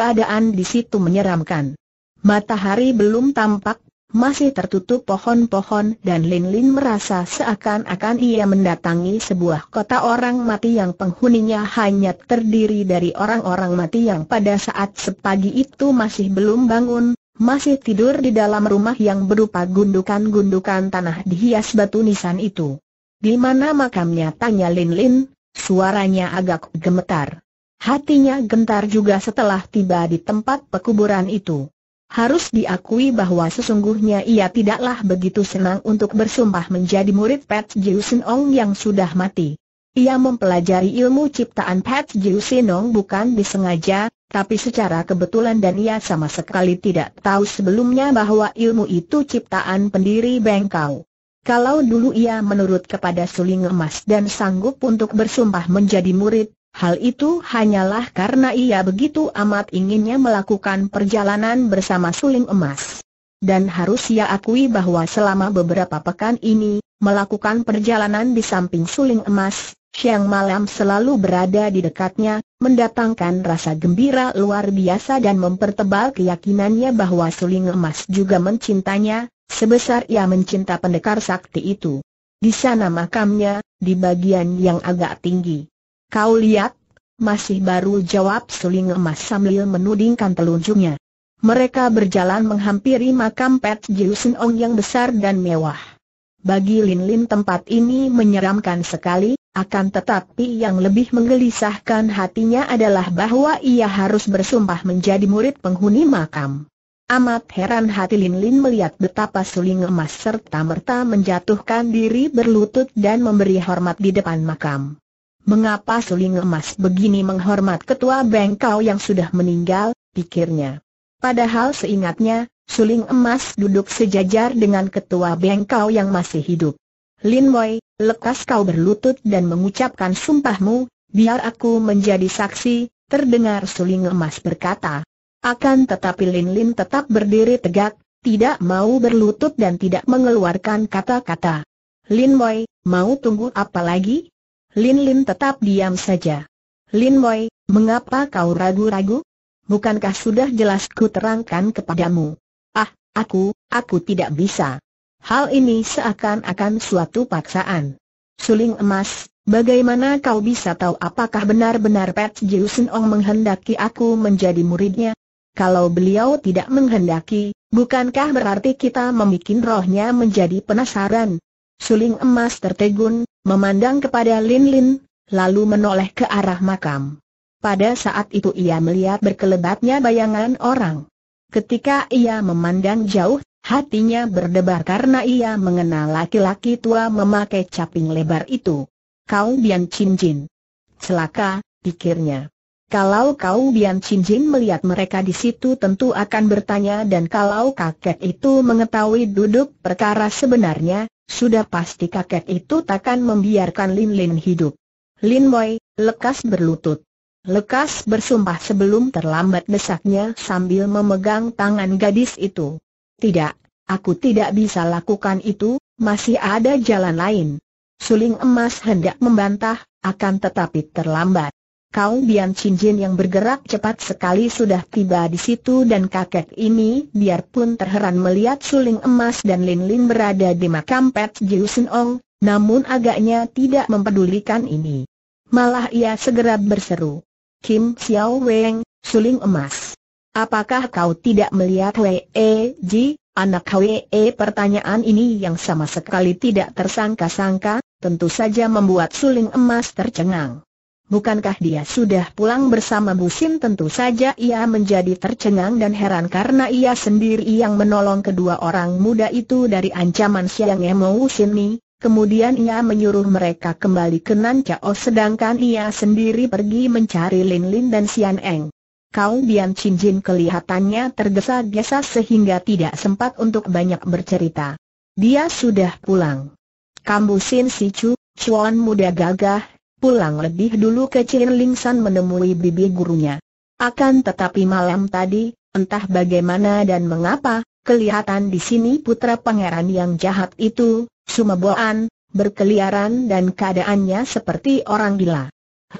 keadaan di situ menyeramkan. Matahari belum tampak, masih tertutup pohon-pohon dan Lin Lin merasa seakan-akan ia mendatangi sebuah kota orang mati yang penghuninya hanya terdiri dari orang-orang mati yang pada saat sepagi itu masih belum bangun, masih tidur di dalam rumah yang berupa gundukan-gundukan tanah dihias batu nisan itu. Di mana makamnya tanya Lin Lin, suaranya agak gemetar. Hatinya gentar juga setelah tiba di tempat pekuburan itu. Harus diakui bahwa sesungguhnya ia tidaklah begitu senang untuk bersumpah menjadi murid Pat Ong yang sudah mati. Ia mempelajari ilmu ciptaan Pat Ong bukan disengaja, tapi secara kebetulan dan ia sama sekali tidak tahu sebelumnya bahwa ilmu itu ciptaan pendiri Bengkau. Kalau dulu ia menurut kepada suling emas dan sanggup untuk bersumpah menjadi murid, Hal itu hanyalah karena ia begitu amat inginnya melakukan perjalanan bersama suling emas. Dan harus ia akui bahwa selama beberapa pekan ini, melakukan perjalanan di samping suling emas, siang malam selalu berada di dekatnya, mendatangkan rasa gembira luar biasa dan mempertebal keyakinannya bahwa suling emas juga mencintanya, sebesar ia mencinta pendekar sakti itu. Di sana makamnya, di bagian yang agak tinggi. Kau lihat? Masih baru jawab suling emas sambil menudingkan telunjuknya. Mereka berjalan menghampiri makam Pet Jiusin Ong yang besar dan mewah. Bagi Lin Lin tempat ini menyeramkan sekali, akan tetapi yang lebih menggelisahkan hatinya adalah bahwa ia harus bersumpah menjadi murid penghuni makam. Amat heran hati Lin Lin melihat betapa suling emas serta merta menjatuhkan diri berlutut dan memberi hormat di depan makam mengapa suling emas begini menghormat ketua bengkau yang sudah meninggal, pikirnya. Padahal seingatnya, suling emas duduk sejajar dengan ketua bengkau yang masih hidup. Lin Wei, lekas kau berlutut dan mengucapkan sumpahmu, biar aku menjadi saksi, terdengar suling emas berkata. Akan tetapi Lin Lin tetap berdiri tegak, tidak mau berlutut dan tidak mengeluarkan kata-kata. Lin Wei, mau tunggu apa lagi? Lin Lin tetap diam saja. Lin Boy, mengapa kau ragu-ragu? Bukankah sudah jelas ku terangkan kepadamu? Ah, aku, aku tidak bisa. Hal ini seakan-akan suatu paksaan. Suling emas, bagaimana kau bisa tahu apakah benar-benar Pat Jiusen Ong menghendaki aku menjadi muridnya? Kalau beliau tidak menghendaki, bukankah berarti kita membuat rohnya menjadi penasaran, Suling emas tertegun, memandang kepada Lin Lin, lalu menoleh ke arah makam. Pada saat itu ia melihat berkelebatnya bayangan orang. Ketika ia memandang jauh, hatinya berdebar karena ia mengenal laki-laki tua memakai caping lebar itu. Kau Bian Chin Jin. Selaka, pikirnya. Kalau kau Bian Chin Jin melihat mereka di situ tentu akan bertanya dan kalau kakek itu mengetahui duduk perkara sebenarnya, sudah pasti kakek itu takkan membiarkan Lin Lin hidup. Lin Moy lekas berlutut. Lekas bersumpah sebelum terlambat desaknya sambil memegang tangan gadis itu. Tidak, aku tidak bisa lakukan itu, masih ada jalan lain. Suling emas hendak membantah, akan tetapi terlambat. Kau Bian Jin yang bergerak cepat sekali sudah tiba di situ dan kakek ini biarpun terheran melihat suling emas dan Lin Lin berada di makam Pet Jiu Sun Ong, namun agaknya tidak mempedulikan ini. Malah ia segera berseru. Kim Xiao Weng, suling emas. Apakah kau tidak melihat Wei e, Ji, anak Wei e? Pertanyaan ini yang sama sekali tidak tersangka-sangka, tentu saja membuat suling emas tercengang. Bukankah dia sudah pulang bersama Busin? Tentu saja ia menjadi tercengang dan heran karena ia sendiri yang menolong kedua orang muda itu dari ancaman Siang Emo Sini. Kemudian ia menyuruh mereka kembali ke Nancao oh, sedangkan ia sendiri pergi mencari Lin Lin dan Sian Eng. Kau Bian Chin Jin kelihatannya tergesa-gesa sehingga tidak sempat untuk banyak bercerita. Dia sudah pulang. Kambusin si Chu, Chuan muda gagah, pulang lebih dulu ke Chin Ling San menemui bibi gurunya. Akan tetapi malam tadi, entah bagaimana dan mengapa, kelihatan di sini putra pangeran yang jahat itu, sumeboan, berkeliaran dan keadaannya seperti orang gila.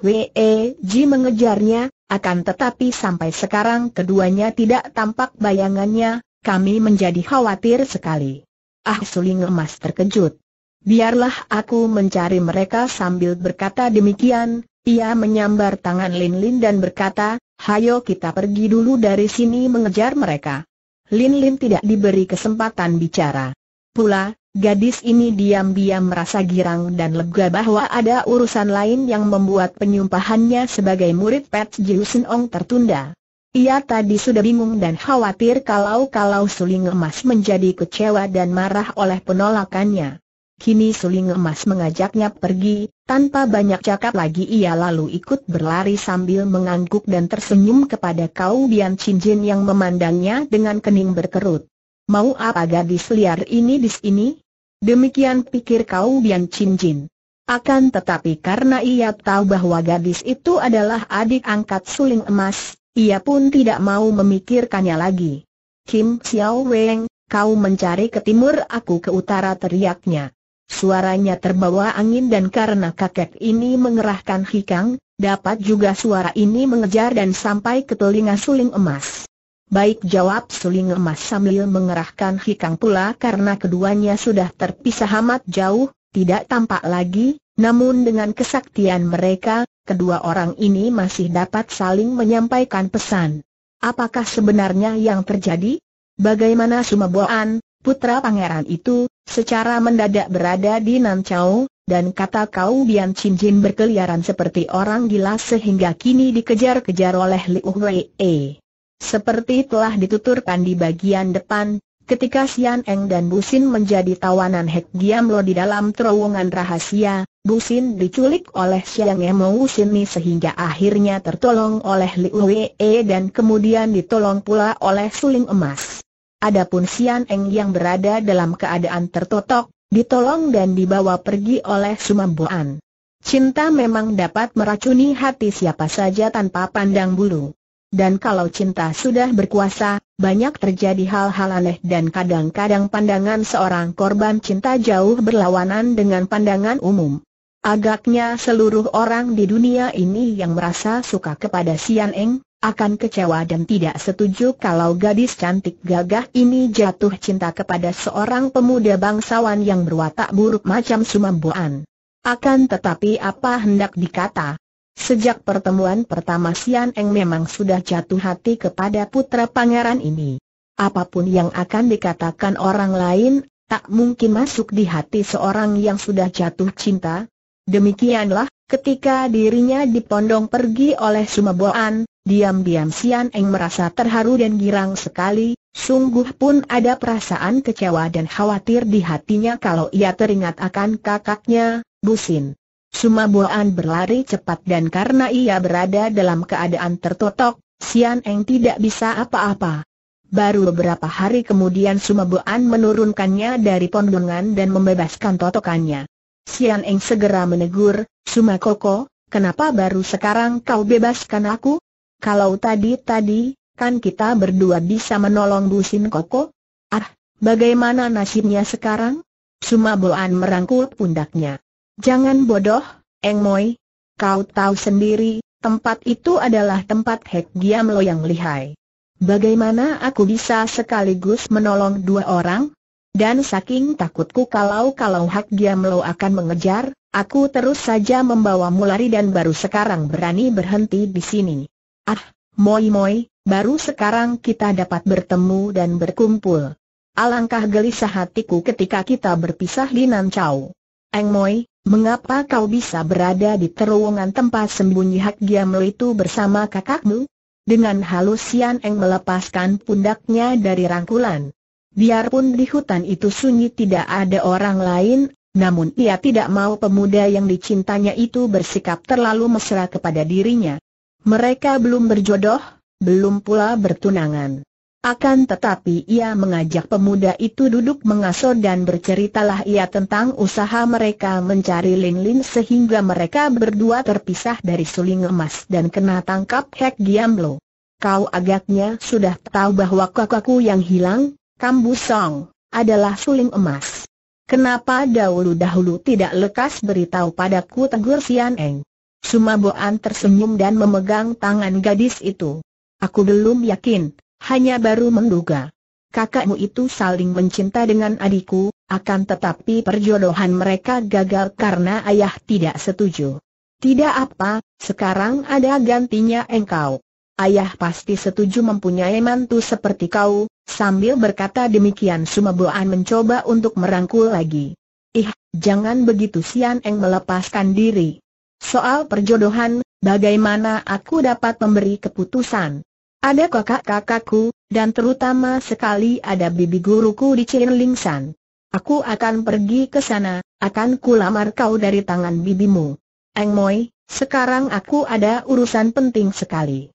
Wee, Ji mengejarnya, akan tetapi sampai sekarang keduanya tidak tampak bayangannya, kami menjadi khawatir sekali. Ah Suling Emas terkejut. Biarlah aku mencari mereka sambil berkata demikian, ia menyambar tangan Lin Lin dan berkata, hayo kita pergi dulu dari sini mengejar mereka. Lin Lin tidak diberi kesempatan bicara. Pula, gadis ini diam-diam merasa girang dan lega bahwa ada urusan lain yang membuat penyumpahannya sebagai murid Pat Jiu Ong tertunda. Ia tadi sudah bingung dan khawatir kalau-kalau suling emas menjadi kecewa dan marah oleh penolakannya. Kini suling emas mengajaknya pergi, tanpa banyak cakap lagi ia lalu ikut berlari sambil mengangguk dan tersenyum kepada kau Bian Cinjin yang memandangnya dengan kening berkerut. Mau apa gadis liar ini di sini? Demikian pikir kau Bian Cinjin. Akan tetapi karena ia tahu bahwa gadis itu adalah adik angkat suling emas, ia pun tidak mau memikirkannya lagi. Kim Xiao Weng, kau mencari ke timur aku ke utara teriaknya. Suaranya terbawa angin dan karena kakek ini mengerahkan hikang, dapat juga suara ini mengejar dan sampai ke telinga suling emas. Baik jawab suling emas sambil mengerahkan hikang pula karena keduanya sudah terpisah amat jauh, tidak tampak lagi, namun dengan kesaktian mereka, kedua orang ini masih dapat saling menyampaikan pesan. Apakah sebenarnya yang terjadi? Bagaimana Sumaboan, putra pangeran itu, secara mendadak berada di Nanchao, dan kata kau Bian Chin Jin berkeliaran seperti orang gila sehingga kini dikejar-kejar oleh Liu Wei. -e. Seperti telah dituturkan di bagian depan, ketika Sian Eng dan Busin menjadi tawanan Hek Giam Lo di dalam terowongan rahasia, Busin diculik oleh Siang Emo Sini sehingga akhirnya tertolong oleh Liu Wei -e dan kemudian ditolong pula oleh Suling Emas. Adapun Sian Eng yang berada dalam keadaan tertotok, ditolong dan dibawa pergi oleh Sumamboan. Cinta memang dapat meracuni hati siapa saja tanpa pandang bulu. Dan kalau cinta sudah berkuasa, banyak terjadi hal-hal aneh dan kadang-kadang pandangan seorang korban cinta jauh berlawanan dengan pandangan umum. Agaknya seluruh orang di dunia ini yang merasa suka kepada Sian Eng, akan kecewa dan tidak setuju kalau gadis cantik gagah ini jatuh cinta kepada seorang pemuda bangsawan yang berwatak buruk macam Sumamboan. Akan tetapi apa hendak dikata? Sejak pertemuan pertama Sian Eng memang sudah jatuh hati kepada putra pangeran ini. Apapun yang akan dikatakan orang lain, tak mungkin masuk di hati seorang yang sudah jatuh cinta. Demikianlah Ketika dirinya dipondong pergi oleh Sumaboan, diam-diam Sian Eng merasa terharu dan girang sekali, sungguh pun ada perasaan kecewa dan khawatir di hatinya kalau ia teringat akan kakaknya, Busin. Sumaboan berlari cepat dan karena ia berada dalam keadaan tertotok, Sian Eng tidak bisa apa-apa. Baru beberapa hari kemudian Sumaboan menurunkannya dari pondongan dan membebaskan totokannya. Sian Eng segera menegur, Suma Koko, kenapa baru sekarang kau bebaskan aku? Kalau tadi-tadi, kan kita berdua bisa menolong Busin Koko? Ah, bagaimana nasibnya sekarang? Suma Sumaboan merangkul pundaknya. Jangan bodoh, Eng Moi. Kau tahu sendiri, tempat itu adalah tempat Hek Giam Lo yang lihai. Bagaimana aku bisa sekaligus menolong dua orang? Dan saking takutku kalau-kalau Hak Giamlo akan mengejar, aku terus saja membawamu lari dan baru sekarang berani berhenti di sini. Ah, moi moi, baru sekarang kita dapat bertemu dan berkumpul. Alangkah gelisah hatiku ketika kita berpisah di Nancau. Eng Moi, mengapa kau bisa berada di terowongan tempat sembunyi Hak Giamlo itu bersama kakakmu? Dengan halus Sian Eng melepaskan pundaknya dari rangkulan. Biarpun di hutan itu sunyi tidak ada orang lain, namun ia tidak mau pemuda yang dicintanya itu bersikap terlalu mesra kepada dirinya. Mereka belum berjodoh, belum pula bertunangan. Akan tetapi ia mengajak pemuda itu duduk mengasuh dan berceritalah ia tentang usaha mereka mencari lin-lin sehingga mereka berdua terpisah dari suling emas dan kena tangkap Hek Giamlo. Kau agaknya sudah tahu bahwa kakakku yang hilang, Kambu Song adalah suling emas. Kenapa dahulu-dahulu tidak lekas beritahu padaku tegur Sian Eng? Sumaboan tersenyum dan memegang tangan gadis itu. Aku belum yakin, hanya baru menduga. Kakakmu itu saling mencinta dengan adikku, akan tetapi perjodohan mereka gagal karena ayah tidak setuju. Tidak apa, sekarang ada gantinya engkau. Ayah pasti setuju mempunyai mantu seperti kau, Sambil berkata demikian Sumeboan mencoba untuk merangkul lagi. Ih, jangan begitu Sian Eng melepaskan diri. Soal perjodohan, bagaimana aku dapat memberi keputusan? Ada kakak-kakakku, dan terutama sekali ada bibi guruku di Cirlingsan. Aku akan pergi ke sana, akan kulamar kau dari tangan bibimu. Eng Moi, sekarang aku ada urusan penting sekali.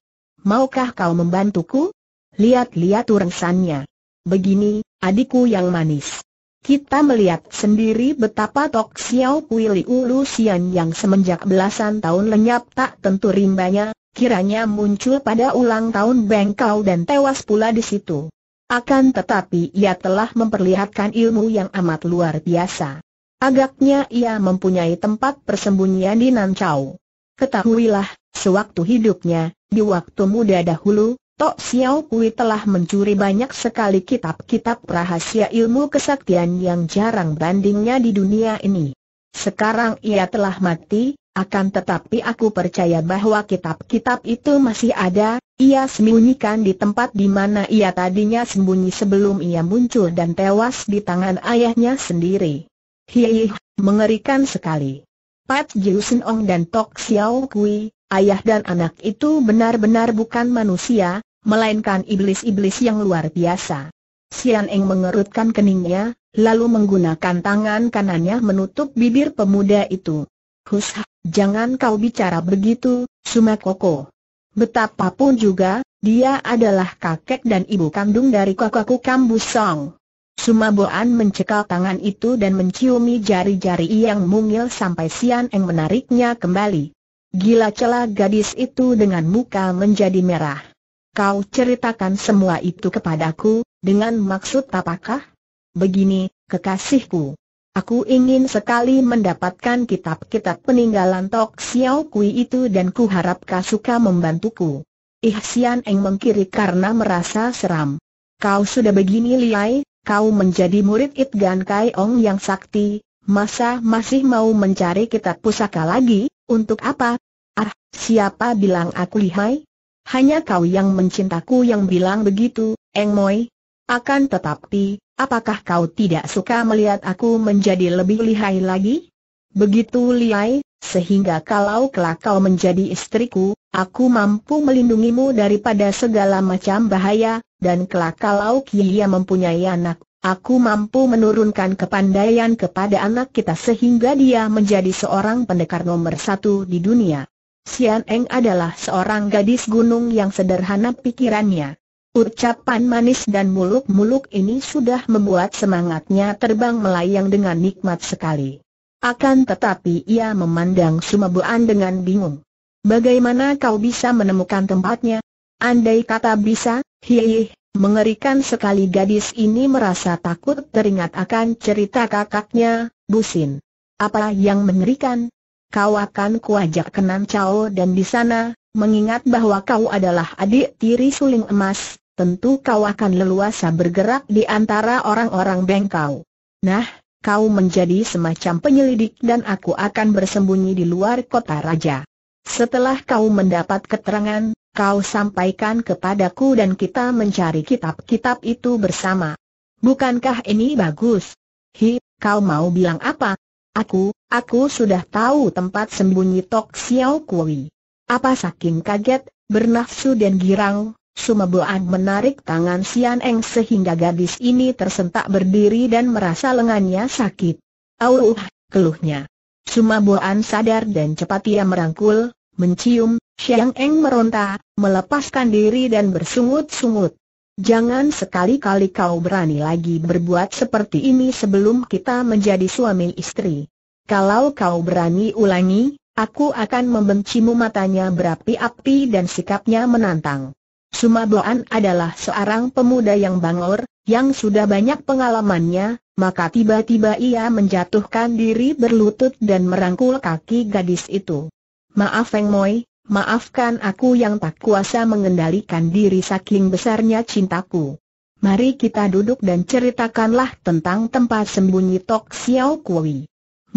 Maukah kau membantuku? Lihat-lihat urengsannya. Begini, adikku yang manis. Kita melihat sendiri betapa Tok Xiao Pui Liu yang semenjak belasan tahun lenyap tak tentu rimbanya, kiranya muncul pada ulang tahun Bengkau dan tewas pula di situ. Akan tetapi ia telah memperlihatkan ilmu yang amat luar biasa. Agaknya ia mempunyai tempat persembunyian di Nancau. Ketahuilah, sewaktu hidupnya, di waktu muda dahulu, Tok Xiao Kui telah mencuri banyak sekali kitab-kitab rahasia ilmu kesaktian yang jarang bandingnya di dunia ini. Sekarang ia telah mati, akan tetapi aku percaya bahwa kitab-kitab itu masih ada, ia sembunyikan di tempat di mana ia tadinya sembunyi sebelum ia muncul dan tewas di tangan ayahnya sendiri. Hiih, mengerikan sekali. Pat Jiu Sen Ong dan Tok Xiao Kui, ayah dan anak itu benar-benar bukan manusia, melainkan iblis-iblis yang luar biasa. Sian Eng mengerutkan keningnya, lalu menggunakan tangan kanannya menutup bibir pemuda itu. Hus, jangan kau bicara begitu, Sumakoko. Betapapun juga, dia adalah kakek dan ibu kandung dari kakakku Suma Sumaboan mencekal tangan itu dan menciumi jari-jari yang mungil sampai Sian Eng menariknya kembali. Gila celah gadis itu dengan muka menjadi merah. Kau ceritakan semua itu kepadaku, dengan maksud apakah? Begini, kekasihku. Aku ingin sekali mendapatkan kitab-kitab peninggalan Tok Xiao Kui itu dan ku harap kau suka membantuku. Ihsian Eng mengkiri karena merasa seram. Kau sudah begini liai, kau menjadi murid It Gan Kai Ong yang sakti, masa masih mau mencari kitab pusaka lagi, untuk apa? Ah, siapa bilang aku lihai? Hanya kau yang mencintaku yang bilang begitu, Eng Moi. Akan tetapi, apakah kau tidak suka melihat aku menjadi lebih lihai lagi? Begitu lihai, sehingga kalau kelak kau menjadi istriku, aku mampu melindungimu daripada segala macam bahaya, dan kelak kalau Kia mempunyai anak, aku mampu menurunkan kepandaian kepada anak kita sehingga dia menjadi seorang pendekar nomor satu di dunia. Sian Eng adalah seorang gadis gunung yang sederhana pikirannya. Ucapan manis dan muluk-muluk ini sudah membuat semangatnya terbang melayang dengan nikmat sekali. Akan tetapi ia memandang Sumabuan dengan bingung. Bagaimana kau bisa menemukan tempatnya? Andai kata bisa, hiih, mengerikan sekali gadis ini merasa takut teringat akan cerita kakaknya, Busin. Apa yang mengerikan? kau akan kuajak ke Nam Chao dan di sana, mengingat bahwa kau adalah adik tiri suling emas, tentu kau akan leluasa bergerak di antara orang-orang bengkau. Nah, kau menjadi semacam penyelidik dan aku akan bersembunyi di luar kota raja. Setelah kau mendapat keterangan, kau sampaikan kepadaku dan kita mencari kitab-kitab itu bersama. Bukankah ini bagus? Hi, kau mau bilang apa? Aku, aku sudah tahu tempat sembunyi Tok Xiao Kui. Apa saking kaget, bernafsu dan girang, Suma Boan menarik tangan Sian Eng sehingga gadis ini tersentak berdiri dan merasa lengannya sakit. Auh, keluhnya. Suma Boan sadar dan cepat ia merangkul, mencium, Siang Eng meronta, melepaskan diri dan bersungut-sungut. Jangan sekali-kali kau berani lagi berbuat seperti ini sebelum kita menjadi suami istri. Kalau kau berani ulangi, aku akan membencimu matanya berapi-api dan sikapnya menantang. Sumaboan adalah seorang pemuda yang bangor, yang sudah banyak pengalamannya, maka tiba-tiba ia menjatuhkan diri berlutut dan merangkul kaki gadis itu. Maaf Feng Moi, Maafkan aku yang tak kuasa mengendalikan diri saking besarnya cintaku. Mari kita duduk dan ceritakanlah tentang tempat sembunyi Tok Xiao Kui.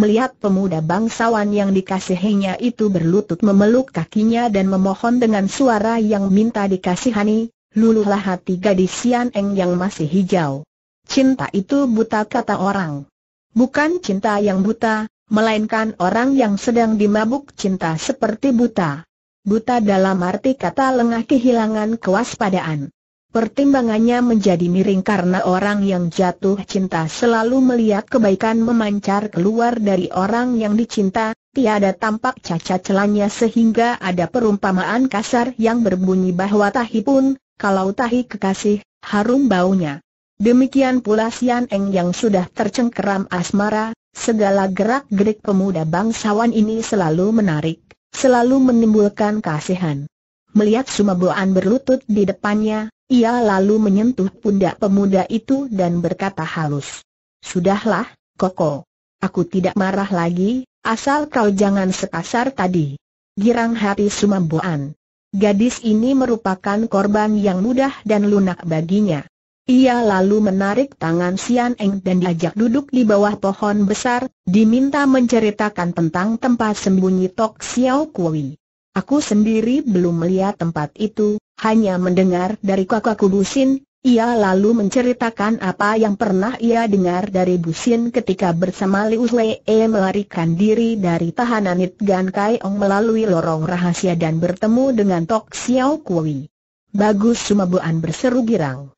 Melihat pemuda bangsawan yang dikasihinya itu berlutut memeluk kakinya dan memohon dengan suara yang minta dikasihani, luluhlah hati gadis Sian Eng yang masih hijau. Cinta itu buta kata orang. Bukan cinta yang buta, melainkan orang yang sedang dimabuk cinta seperti buta buta dalam arti kata lengah kehilangan kewaspadaan. Pertimbangannya menjadi miring karena orang yang jatuh cinta selalu melihat kebaikan memancar keluar dari orang yang dicinta, tiada tampak cacat celanya sehingga ada perumpamaan kasar yang berbunyi bahwa tahi pun, kalau tahi kekasih, harum baunya. Demikian pula Sian Eng yang sudah tercengkeram asmara, segala gerak-gerik pemuda bangsawan ini selalu menarik selalu menimbulkan kasihan. Melihat Sumaboan berlutut di depannya, ia lalu menyentuh pundak pemuda itu dan berkata halus. Sudahlah, Koko. Aku tidak marah lagi, asal kau jangan sekasar tadi. Girang hati Sumaboan. Gadis ini merupakan korban yang mudah dan lunak baginya. Ia lalu menarik tangan Sian Eng dan diajak duduk di bawah pohon besar, diminta menceritakan tentang tempat sembunyi Tok Xiao Kui. Aku sendiri belum melihat tempat itu, hanya mendengar dari kakakku Busin, ia lalu menceritakan apa yang pernah ia dengar dari Busin ketika bersama Liu Lee melarikan diri dari tahanan Itgan Kai Ong melalui lorong rahasia dan bertemu dengan Tok Xiao Kui. Bagus Sumabuan berseru girang.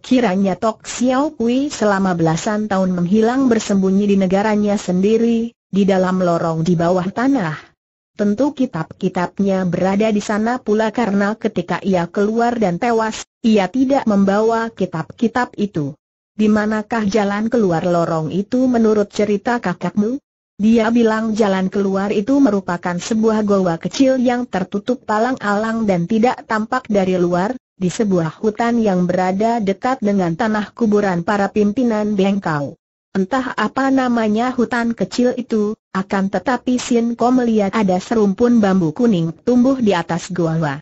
Kiranya Tok Xiao Pui selama belasan tahun menghilang bersembunyi di negaranya sendiri, di dalam lorong di bawah tanah. Tentu kitab-kitabnya berada di sana pula karena ketika ia keluar dan tewas, ia tidak membawa kitab-kitab itu. Di manakah jalan keluar lorong itu menurut cerita kakakmu? Dia bilang jalan keluar itu merupakan sebuah goa kecil yang tertutup palang-alang dan tidak tampak dari luar, di sebuah hutan yang berada dekat dengan tanah kuburan para pimpinan Bengkau. Entah apa namanya hutan kecil itu, akan tetapi Sin Ko melihat ada serumpun bambu kuning tumbuh di atas goa.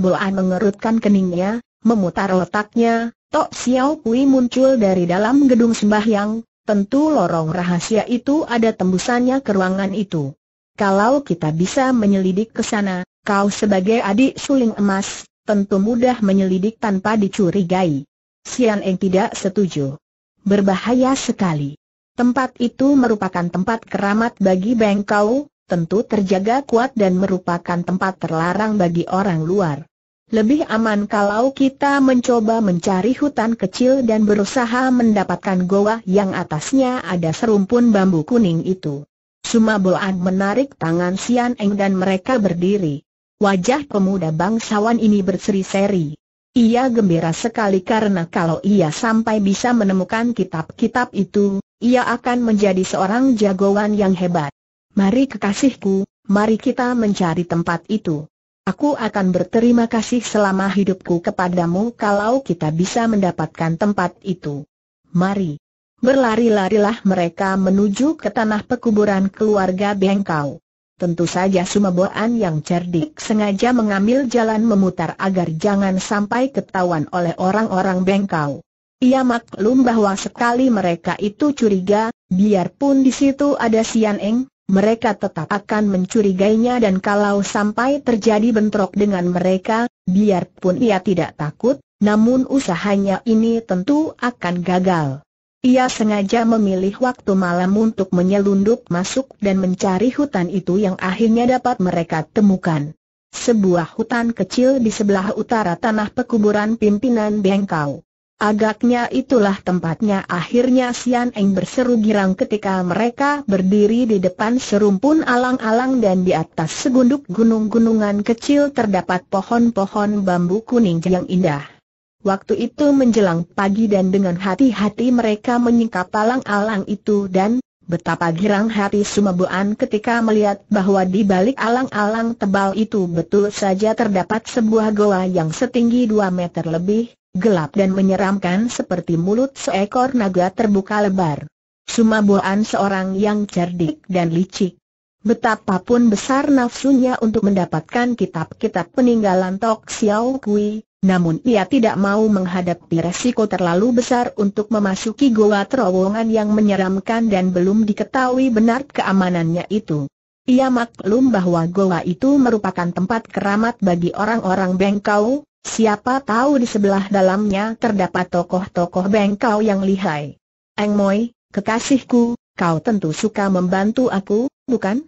Boan mengerutkan keningnya, memutar otaknya, Tok Xiao Pui muncul dari dalam gedung sembahyang, tentu lorong rahasia itu ada tembusannya ke ruangan itu. Kalau kita bisa menyelidik ke sana, kau sebagai adik suling emas, tentu mudah menyelidik tanpa dicurigai. Sian Eng tidak setuju. Berbahaya sekali. Tempat itu merupakan tempat keramat bagi Bengkau, tentu terjaga kuat dan merupakan tempat terlarang bagi orang luar. Lebih aman kalau kita mencoba mencari hutan kecil dan berusaha mendapatkan goa yang atasnya ada serumpun bambu kuning itu. Sumaboan menarik tangan Sian Eng dan mereka berdiri. Wajah pemuda bangsawan ini berseri-seri. Ia gembira sekali karena kalau ia sampai bisa menemukan kitab-kitab itu, ia akan menjadi seorang jagoan yang hebat. Mari kekasihku, mari kita mencari tempat itu. Aku akan berterima kasih selama hidupku kepadamu kalau kita bisa mendapatkan tempat itu. Mari. Berlari-larilah mereka menuju ke tanah pekuburan keluarga Bengkau tentu saja Sumeboan yang cerdik sengaja mengambil jalan memutar agar jangan sampai ketahuan oleh orang-orang bengkau. Ia maklum bahwa sekali mereka itu curiga, biarpun di situ ada Sian Eng, mereka tetap akan mencurigainya dan kalau sampai terjadi bentrok dengan mereka, biarpun ia tidak takut, namun usahanya ini tentu akan gagal. Ia sengaja memilih waktu malam untuk menyelundup masuk dan mencari hutan itu yang akhirnya dapat mereka temukan. Sebuah hutan kecil di sebelah utara tanah pekuburan pimpinan Bengkau. Agaknya itulah tempatnya akhirnya Sian Eng berseru girang ketika mereka berdiri di depan serumpun alang-alang dan di atas segunduk gunung-gunungan kecil terdapat pohon-pohon bambu kuning yang indah. Waktu itu menjelang pagi dan dengan hati-hati mereka menyingkap palang alang itu dan betapa girang hati Sumabuan ketika melihat bahwa di balik alang-alang tebal itu betul saja terdapat sebuah goa yang setinggi dua meter lebih, gelap dan menyeramkan seperti mulut seekor naga terbuka lebar. Sumabuan seorang yang cerdik dan licik. Betapapun besar nafsunya untuk mendapatkan kitab-kitab peninggalan Tok Xiao Kui, namun ia tidak mau menghadapi resiko terlalu besar untuk memasuki goa terowongan yang menyeramkan dan belum diketahui benar keamanannya itu. Ia maklum bahwa goa itu merupakan tempat keramat bagi orang-orang Bengkau, siapa tahu di sebelah dalamnya terdapat tokoh-tokoh Bengkau yang lihai. Eng Moi, kekasihku, kau tentu suka membantu aku, bukan?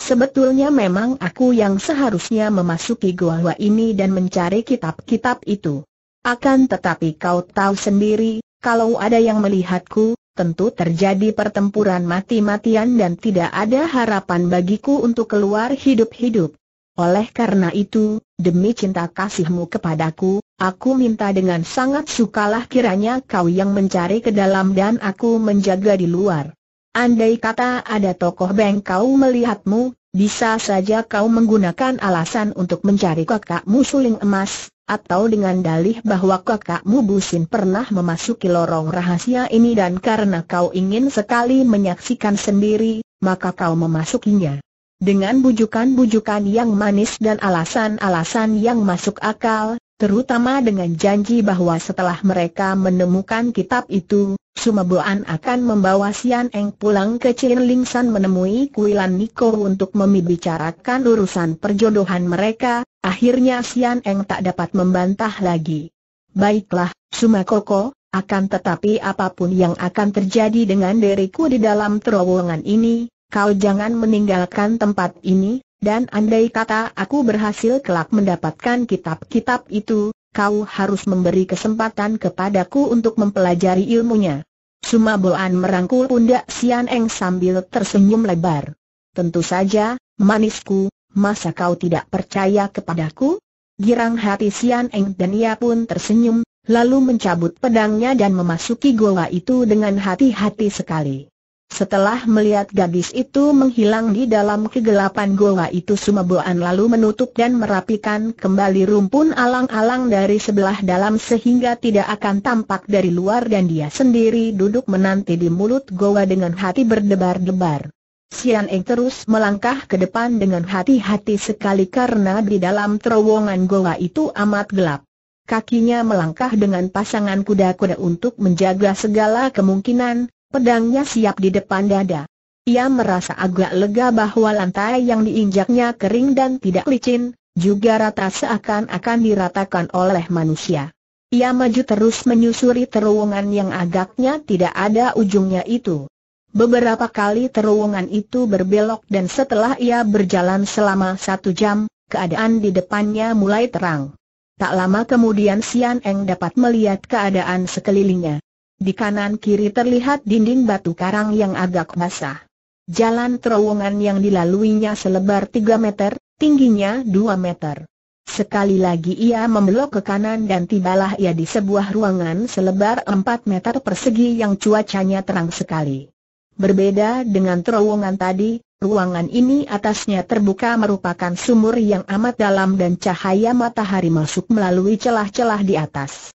Sebetulnya memang aku yang seharusnya memasuki gua ini dan mencari kitab-kitab itu. Akan tetapi kau tahu sendiri, kalau ada yang melihatku, tentu terjadi pertempuran mati-matian dan tidak ada harapan bagiku untuk keluar hidup-hidup. Oleh karena itu, demi cinta kasihmu kepadaku, aku minta dengan sangat sukalah kiranya kau yang mencari ke dalam dan aku menjaga di luar. Andai kata ada tokoh bengkau melihatmu, bisa saja kau menggunakan alasan untuk mencari kakakmu suling emas, atau dengan dalih bahwa kakakmu Busin pernah memasuki lorong rahasia ini dan karena kau ingin sekali menyaksikan sendiri, maka kau memasukinya. Dengan bujukan-bujukan yang manis dan alasan-alasan yang masuk akal, terutama dengan janji bahwa setelah mereka menemukan kitab itu, Sumeboan akan membawa Sian Eng pulang ke Chin San menemui Kuilan Niko untuk membicarakan urusan perjodohan mereka, akhirnya Sian Eng tak dapat membantah lagi. Baiklah, Sumakoko, akan tetapi apapun yang akan terjadi dengan diriku di dalam terowongan ini, kau jangan meninggalkan tempat ini, dan andai kata aku berhasil kelak mendapatkan kitab-kitab itu, kau harus memberi kesempatan kepadaku untuk mempelajari ilmunya. Suma Boan merangkul pundak Sian Eng sambil tersenyum lebar. Tentu saja, manisku, masa kau tidak percaya kepadaku? Girang hati Sian Eng dan ia pun tersenyum, lalu mencabut pedangnya dan memasuki goa itu dengan hati-hati sekali. Setelah melihat gadis itu menghilang di dalam kegelapan goa itu Sumeboan lalu menutup dan merapikan kembali rumpun alang-alang dari sebelah dalam sehingga tidak akan tampak dari luar dan dia sendiri duduk menanti di mulut goa dengan hati berdebar-debar. Sian Eng terus melangkah ke depan dengan hati-hati sekali karena di dalam terowongan goa itu amat gelap. Kakinya melangkah dengan pasangan kuda-kuda untuk menjaga segala kemungkinan, Pedangnya siap di depan dada. Ia merasa agak lega bahwa lantai yang diinjaknya kering dan tidak licin, juga rata seakan-akan diratakan oleh manusia. Ia maju terus menyusuri terowongan yang agaknya tidak ada ujungnya itu. Beberapa kali terowongan itu berbelok dan setelah ia berjalan selama satu jam, keadaan di depannya mulai terang. Tak lama kemudian Sian Eng dapat melihat keadaan sekelilingnya. Di kanan kiri terlihat dinding batu karang yang agak basah. Jalan terowongan yang dilaluinya selebar 3 meter, tingginya 2 meter. Sekali lagi ia membelok ke kanan dan tibalah ia di sebuah ruangan selebar 4 meter persegi yang cuacanya terang sekali. Berbeda dengan terowongan tadi, ruangan ini atasnya terbuka merupakan sumur yang amat dalam dan cahaya matahari masuk melalui celah-celah di atas.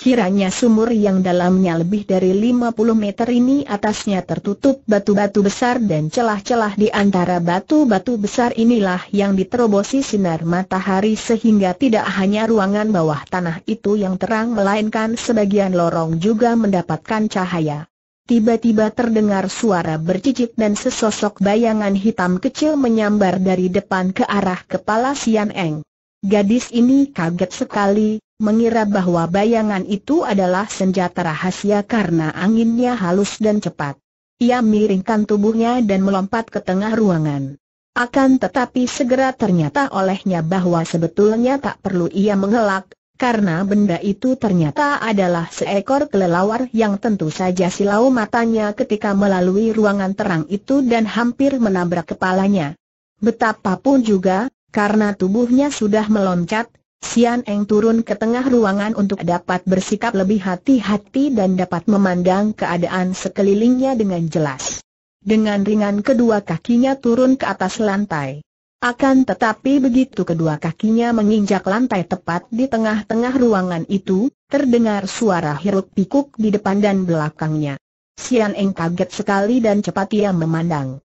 Kiranya sumur yang dalamnya lebih dari 50 meter ini atasnya tertutup batu-batu besar dan celah-celah di antara batu-batu besar inilah yang diterobosi sinar matahari sehingga tidak hanya ruangan bawah tanah itu yang terang melainkan sebagian lorong juga mendapatkan cahaya. Tiba-tiba terdengar suara bercicit dan sesosok bayangan hitam kecil menyambar dari depan ke arah kepala Sian Eng. Gadis ini kaget sekali, mengira bahwa bayangan itu adalah senjata rahasia karena anginnya halus dan cepat. Ia miringkan tubuhnya dan melompat ke tengah ruangan. Akan tetapi segera ternyata olehnya bahwa sebetulnya tak perlu ia mengelak, karena benda itu ternyata adalah seekor kelelawar yang tentu saja silau matanya ketika melalui ruangan terang itu dan hampir menabrak kepalanya. Betapapun juga, karena tubuhnya sudah meloncat, Sian Eng turun ke tengah ruangan untuk dapat bersikap lebih hati-hati dan dapat memandang keadaan sekelilingnya dengan jelas. Dengan ringan kedua kakinya turun ke atas lantai. Akan tetapi begitu kedua kakinya menginjak lantai tepat di tengah-tengah ruangan itu, terdengar suara hiruk-pikuk di depan dan belakangnya. Sian Eng kaget sekali dan cepat ia memandang.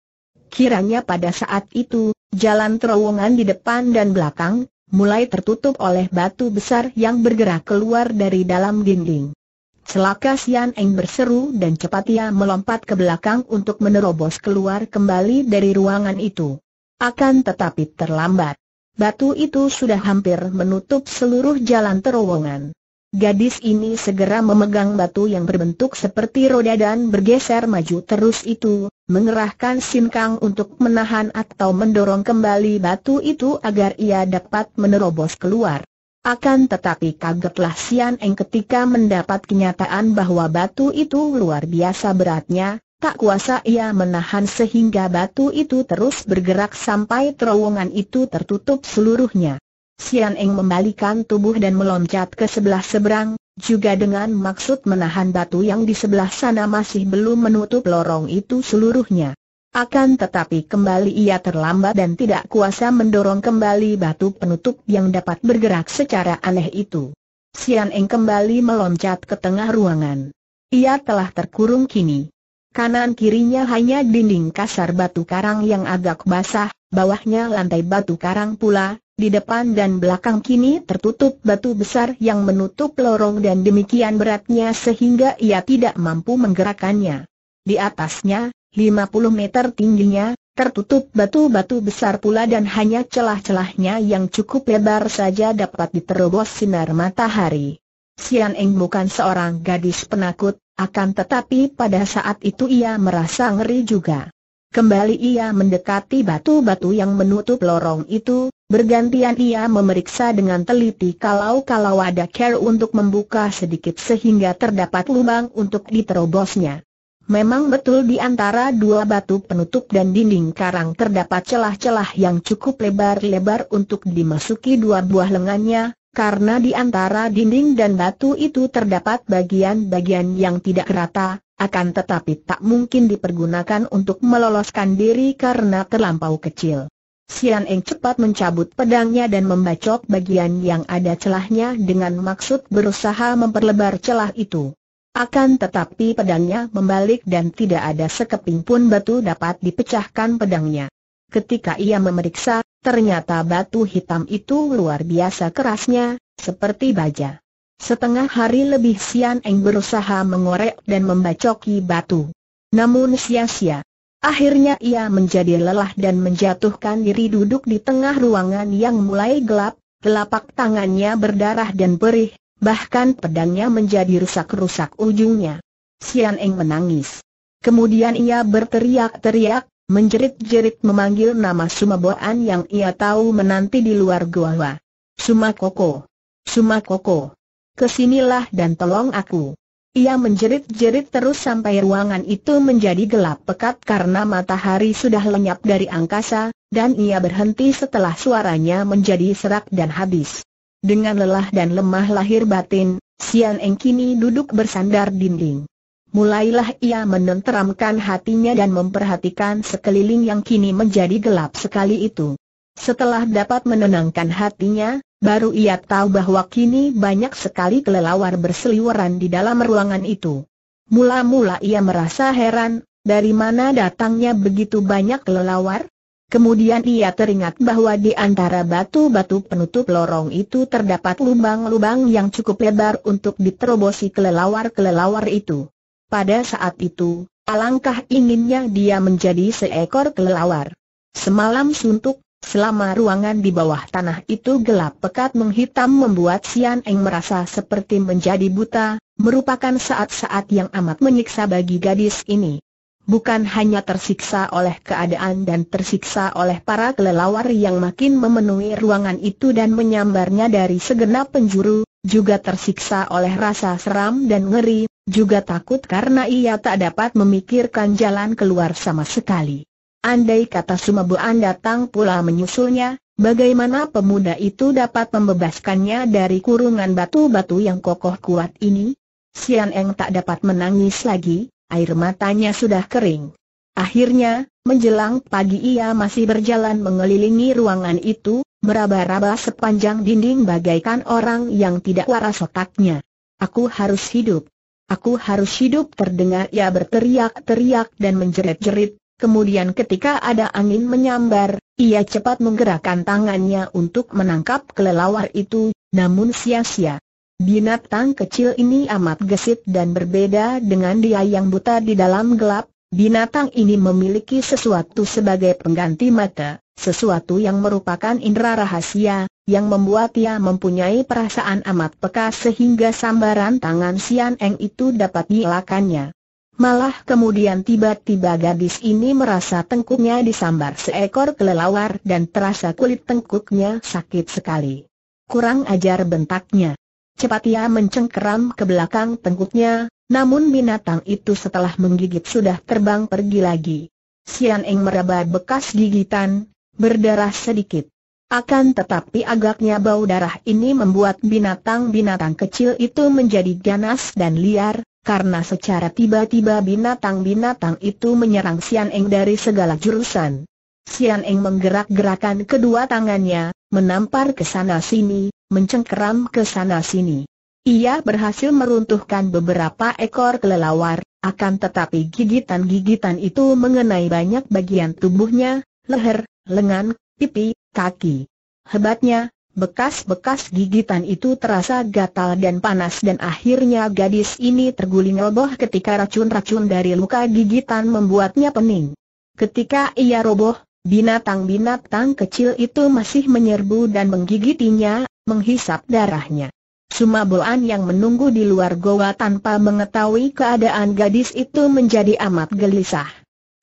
Kiranya pada saat itu, jalan terowongan di depan dan belakang, mulai tertutup oleh batu besar yang bergerak keluar dari dalam dinding. Celaka Sian Eng berseru dan cepat ia melompat ke belakang untuk menerobos keluar kembali dari ruangan itu. Akan tetapi terlambat. Batu itu sudah hampir menutup seluruh jalan terowongan. Gadis ini segera memegang batu yang berbentuk seperti roda dan bergeser maju terus itu, mengerahkan sinkang untuk menahan atau mendorong kembali batu itu agar ia dapat menerobos keluar. Akan tetapi kagetlah Sian Eng ketika mendapat kenyataan bahwa batu itu luar biasa beratnya, tak kuasa ia menahan sehingga batu itu terus bergerak sampai terowongan itu tertutup seluruhnya. Sian Eng membalikan tubuh dan meloncat ke sebelah seberang, juga dengan maksud menahan batu yang di sebelah sana masih belum menutup lorong itu seluruhnya. Akan tetapi kembali ia terlambat dan tidak kuasa mendorong kembali batu penutup yang dapat bergerak secara aneh itu. Sian Eng kembali meloncat ke tengah ruangan. Ia telah terkurung kini. Kanan kirinya hanya dinding kasar batu karang yang agak basah, bawahnya lantai batu karang pula, di depan dan belakang kini tertutup batu besar yang menutup lorong dan demikian beratnya sehingga ia tidak mampu menggerakkannya. Di atasnya, 50 meter tingginya, tertutup batu-batu besar pula dan hanya celah-celahnya yang cukup lebar saja dapat diterobos sinar matahari. Sian Eng bukan seorang gadis penakut, akan tetapi pada saat itu ia merasa ngeri juga. Kembali ia mendekati batu-batu yang menutup lorong itu, bergantian ia memeriksa dengan teliti kalau-kalau ada care untuk membuka sedikit sehingga terdapat lubang untuk diterobosnya. Memang betul di antara dua batu penutup dan dinding karang terdapat celah-celah yang cukup lebar-lebar untuk dimasuki dua buah lengannya, karena di antara dinding dan batu itu terdapat bagian-bagian yang tidak rata, akan tetapi tak mungkin dipergunakan untuk meloloskan diri karena terlampau kecil. Sian Eng cepat mencabut pedangnya dan membacok bagian yang ada celahnya dengan maksud berusaha memperlebar celah itu. Akan tetapi pedangnya membalik dan tidak ada sekeping pun batu dapat dipecahkan pedangnya. Ketika ia memeriksa, ternyata batu hitam itu luar biasa kerasnya, seperti baja. Setengah hari lebih Sian Eng berusaha mengorek dan membacoki batu. Namun sia-sia. Akhirnya ia menjadi lelah dan menjatuhkan diri duduk di tengah ruangan yang mulai gelap, telapak tangannya berdarah dan perih, bahkan pedangnya menjadi rusak-rusak ujungnya. Sian Eng menangis. Kemudian ia berteriak-teriak, Menjerit-jerit memanggil nama Sumaboan yang ia tahu menanti di luar gua. Sumakoko, Sumakoko, Kesinilah dan tolong aku. Ia menjerit-jerit terus sampai ruangan itu menjadi gelap pekat karena matahari sudah lenyap dari angkasa, dan ia berhenti setelah suaranya menjadi serak dan habis. Dengan lelah dan lemah lahir batin, Sian Eng kini duduk bersandar dinding mulailah ia menenteramkan hatinya dan memperhatikan sekeliling yang kini menjadi gelap sekali itu. Setelah dapat menenangkan hatinya, baru ia tahu bahwa kini banyak sekali kelelawar berseliweran di dalam ruangan itu. Mula-mula ia merasa heran, dari mana datangnya begitu banyak kelelawar? Kemudian ia teringat bahwa di antara batu-batu penutup lorong itu terdapat lubang-lubang yang cukup lebar untuk diterobosi kelelawar-kelelawar itu. Pada saat itu, alangkah inginnya dia menjadi seekor kelelawar. Semalam suntuk, Selama ruangan di bawah tanah itu gelap pekat menghitam membuat Sian Eng merasa seperti menjadi buta, merupakan saat-saat yang amat menyiksa bagi gadis ini. Bukan hanya tersiksa oleh keadaan dan tersiksa oleh para kelelawar yang makin memenuhi ruangan itu dan menyambarnya dari segenap penjuru, juga tersiksa oleh rasa seram dan ngeri, juga takut karena ia tak dapat memikirkan jalan keluar sama sekali. Andai kata Sumabuan datang pula menyusulnya, bagaimana pemuda itu dapat membebaskannya dari kurungan batu-batu yang kokoh kuat ini? Sian Eng tak dapat menangis lagi, air matanya sudah kering. Akhirnya, menjelang pagi ia masih berjalan mengelilingi ruangan itu, meraba-raba sepanjang dinding bagaikan orang yang tidak waras otaknya. Aku harus hidup, Aku harus hidup terdengar ia berteriak-teriak dan menjerit-jerit, kemudian ketika ada angin menyambar, ia cepat menggerakkan tangannya untuk menangkap kelelawar itu, namun sia-sia. Binatang kecil ini amat gesit dan berbeda dengan dia yang buta di dalam gelap, binatang ini memiliki sesuatu sebagai pengganti mata, sesuatu yang merupakan indera rahasia, yang membuat ia mempunyai perasaan amat peka sehingga sambaran tangan Sian Eng itu dapat dielakannya. Malah kemudian tiba-tiba gadis ini merasa tengkuknya disambar seekor kelelawar dan terasa kulit tengkuknya sakit sekali. Kurang ajar bentaknya. Cepat ia mencengkeram ke belakang tengkuknya, namun binatang itu setelah menggigit sudah terbang pergi lagi. Sian Eng meraba bekas gigitan, berdarah sedikit. Akan tetapi agaknya bau darah ini membuat binatang-binatang kecil itu menjadi ganas dan liar, karena secara tiba-tiba binatang-binatang itu menyerang Sian Eng dari segala jurusan. Sian Eng menggerak-gerakan kedua tangannya, menampar ke sana-sini, mencengkeram ke sana-sini. Ia berhasil meruntuhkan beberapa ekor kelelawar, akan tetapi gigitan-gigitan itu mengenai banyak bagian tubuhnya, leher, lengan, pipi, kaki. Hebatnya, bekas-bekas gigitan itu terasa gatal dan panas dan akhirnya gadis ini terguling roboh ketika racun-racun dari luka gigitan membuatnya pening. Ketika ia roboh, binatang-binatang kecil itu masih menyerbu dan menggigitinya, menghisap darahnya. Sumaboan yang menunggu di luar goa tanpa mengetahui keadaan gadis itu menjadi amat gelisah.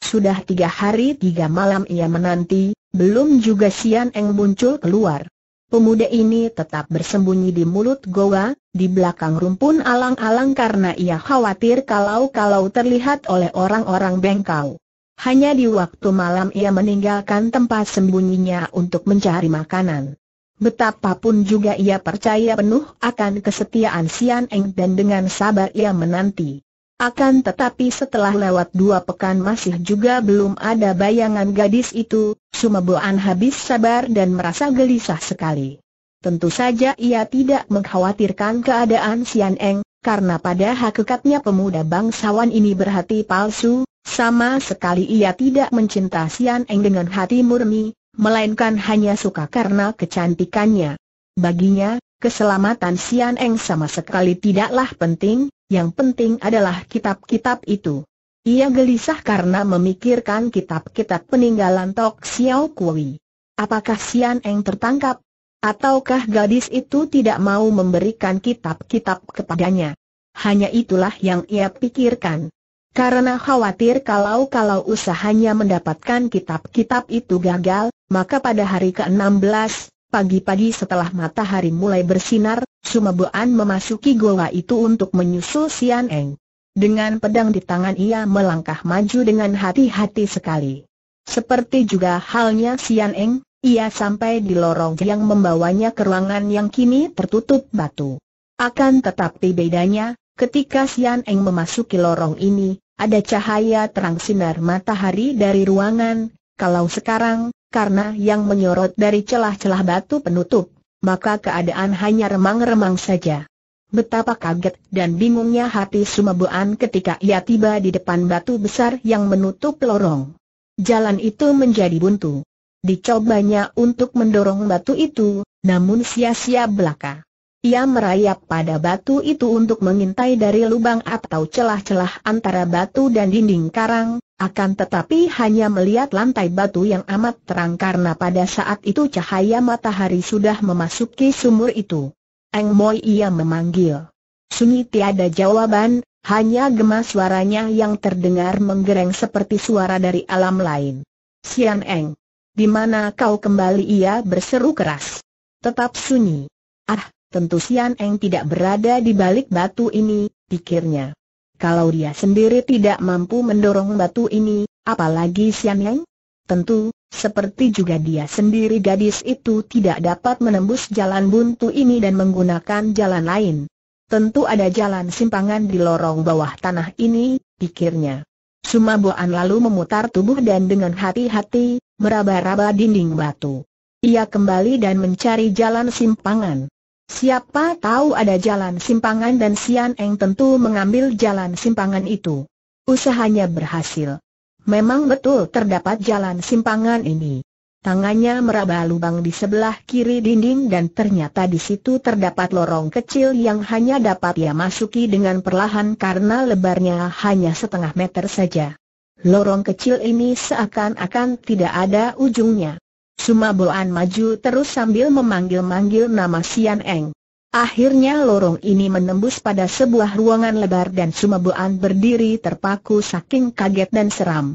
Sudah tiga hari tiga malam ia menanti, belum juga Sian Eng muncul keluar. Pemuda ini tetap bersembunyi di mulut goa, di belakang rumpun alang-alang karena ia khawatir kalau-kalau terlihat oleh orang-orang bengkau. Hanya di waktu malam ia meninggalkan tempat sembunyinya untuk mencari makanan. Betapapun juga ia percaya penuh akan kesetiaan Sian Eng dan dengan sabar ia menanti. Akan tetapi setelah lewat dua pekan masih juga belum ada bayangan gadis itu, Sumeboan habis sabar dan merasa gelisah sekali. Tentu saja ia tidak mengkhawatirkan keadaan Sian Eng, karena pada hakikatnya pemuda bangsawan ini berhati palsu, sama sekali ia tidak mencinta Sian Eng dengan hati murni, melainkan hanya suka karena kecantikannya. Baginya, keselamatan Sian Eng sama sekali tidaklah penting, yang penting adalah kitab-kitab itu. Ia gelisah karena memikirkan kitab-kitab peninggalan Tok Xiao Kui. Apakah Sian Eng tertangkap? Ataukah gadis itu tidak mau memberikan kitab-kitab kepadanya? Hanya itulah yang ia pikirkan. Karena khawatir kalau-kalau usahanya mendapatkan kitab-kitab itu gagal, maka pada hari ke-16, Pagi-pagi setelah matahari mulai bersinar, Sumebuan memasuki goa itu untuk menyusul Sian Eng. Dengan pedang di tangan ia melangkah maju dengan hati-hati sekali. Seperti juga halnya Sian Eng, ia sampai di lorong yang membawanya ke ruangan yang kini tertutup batu. Akan tetapi bedanya, ketika Sian Eng memasuki lorong ini, ada cahaya terang sinar matahari dari ruangan, kalau sekarang, karena yang menyorot dari celah-celah batu penutup, maka keadaan hanya remang-remang saja. Betapa kaget dan bingungnya hati Sumabuan ketika ia tiba di depan batu besar yang menutup lorong. Jalan itu menjadi buntu. Dicobanya untuk mendorong batu itu, namun sia-sia belaka. Ia merayap pada batu itu untuk mengintai dari lubang atau celah-celah antara batu dan dinding karang, akan tetapi hanya melihat lantai batu yang amat terang karena pada saat itu cahaya matahari sudah memasuki sumur itu. Eng Moi ia memanggil. Sunyi tiada jawaban, hanya gema suaranya yang terdengar menggereng seperti suara dari alam lain. Sian Eng, di mana kau kembali ia berseru keras. Tetap sunyi. Ah, Tentu Sian Eng tidak berada di balik batu ini, pikirnya. Kalau dia sendiri tidak mampu mendorong batu ini, apalagi Sian Eng? Tentu, seperti juga dia sendiri gadis itu tidak dapat menembus jalan buntu ini dan menggunakan jalan lain. Tentu ada jalan simpangan di lorong bawah tanah ini, pikirnya. Sumaboan lalu memutar tubuh dan dengan hati-hati, meraba-raba dinding batu. Ia kembali dan mencari jalan simpangan. Siapa tahu ada jalan simpangan dan Sian Eng tentu mengambil jalan simpangan itu. Usahanya berhasil. Memang betul terdapat jalan simpangan ini. Tangannya meraba lubang di sebelah kiri dinding dan ternyata di situ terdapat lorong kecil yang hanya dapat ia masuki dengan perlahan karena lebarnya hanya setengah meter saja. Lorong kecil ini seakan-akan tidak ada ujungnya. Boan maju terus sambil memanggil-manggil nama Sian Eng. Akhirnya lorong ini menembus pada sebuah ruangan lebar dan Boan berdiri terpaku saking kaget dan seram.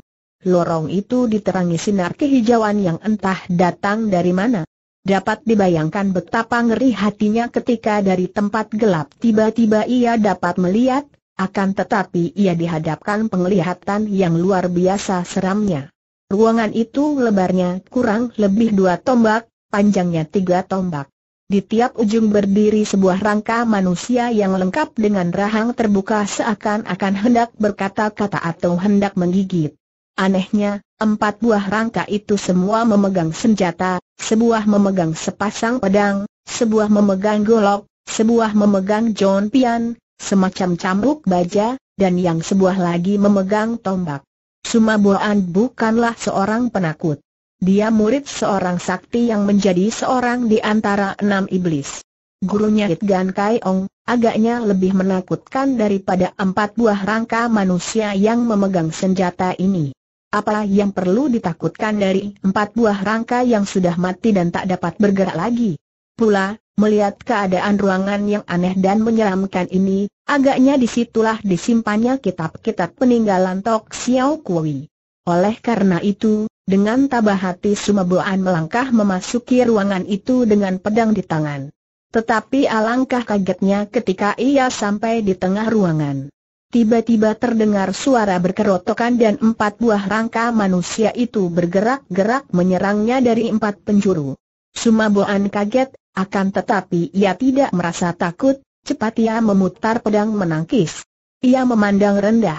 Lorong itu diterangi sinar kehijauan yang entah datang dari mana. Dapat dibayangkan betapa ngeri hatinya ketika dari tempat gelap tiba-tiba ia dapat melihat, akan tetapi ia dihadapkan penglihatan yang luar biasa seramnya. Ruangan itu lebarnya kurang lebih dua tombak, panjangnya tiga tombak. Di tiap ujung berdiri sebuah rangka manusia yang lengkap dengan rahang terbuka seakan-akan hendak berkata-kata atau hendak menggigit. Anehnya, empat buah rangka itu semua memegang senjata, sebuah memegang sepasang pedang, sebuah memegang golok, sebuah memegang John Pian, semacam cambuk baja, dan yang sebuah lagi memegang tombak. Sumaboan bukanlah seorang penakut. Dia murid seorang sakti yang menjadi seorang di antara enam iblis. Gurunya Itgan Kai agaknya lebih menakutkan daripada empat buah rangka manusia yang memegang senjata ini. Apa yang perlu ditakutkan dari empat buah rangka yang sudah mati dan tak dapat bergerak lagi? Pula, Melihat keadaan ruangan yang aneh dan menyeramkan ini, agaknya disitulah disimpannya kitab-kitab peninggalan Tok Xiao Kui. Oleh karena itu, dengan tabah hati Sumeboan melangkah memasuki ruangan itu dengan pedang di tangan. Tetapi alangkah kagetnya ketika ia sampai di tengah ruangan. Tiba-tiba terdengar suara berkerotokan dan empat buah rangka manusia itu bergerak-gerak menyerangnya dari empat penjuru. Sumaboan kaget akan tetapi ia tidak merasa takut, cepat ia memutar pedang menangkis. Ia memandang rendah.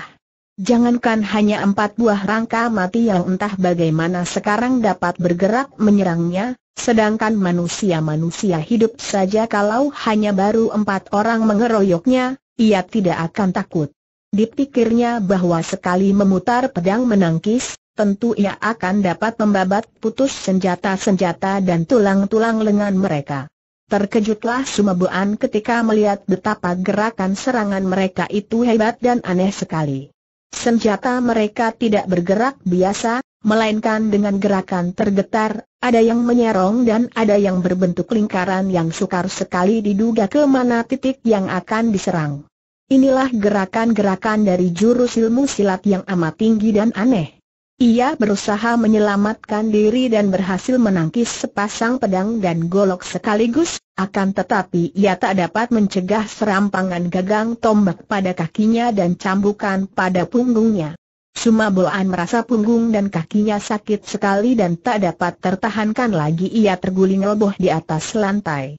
Jangankan hanya empat buah rangka mati yang entah bagaimana sekarang dapat bergerak menyerangnya, sedangkan manusia-manusia hidup saja kalau hanya baru empat orang mengeroyoknya, ia tidak akan takut. Dipikirnya bahwa sekali memutar pedang menangkis, tentu ia akan dapat membabat putus senjata-senjata dan tulang-tulang lengan mereka. Terkejutlah Sumabuan ketika melihat betapa gerakan serangan mereka itu hebat dan aneh sekali. Senjata mereka tidak bergerak biasa, melainkan dengan gerakan tergetar, ada yang menyerong dan ada yang berbentuk lingkaran yang sukar sekali diduga ke mana titik yang akan diserang. Inilah gerakan-gerakan dari jurus ilmu silat yang amat tinggi dan aneh. Ia berusaha menyelamatkan diri dan berhasil menangkis sepasang pedang dan golok sekaligus, akan tetapi ia tak dapat mencegah serampangan gagang tombak pada kakinya dan cambukan pada punggungnya. Sumaboan merasa punggung dan kakinya sakit sekali dan tak dapat tertahankan lagi ia terguling roboh di atas lantai.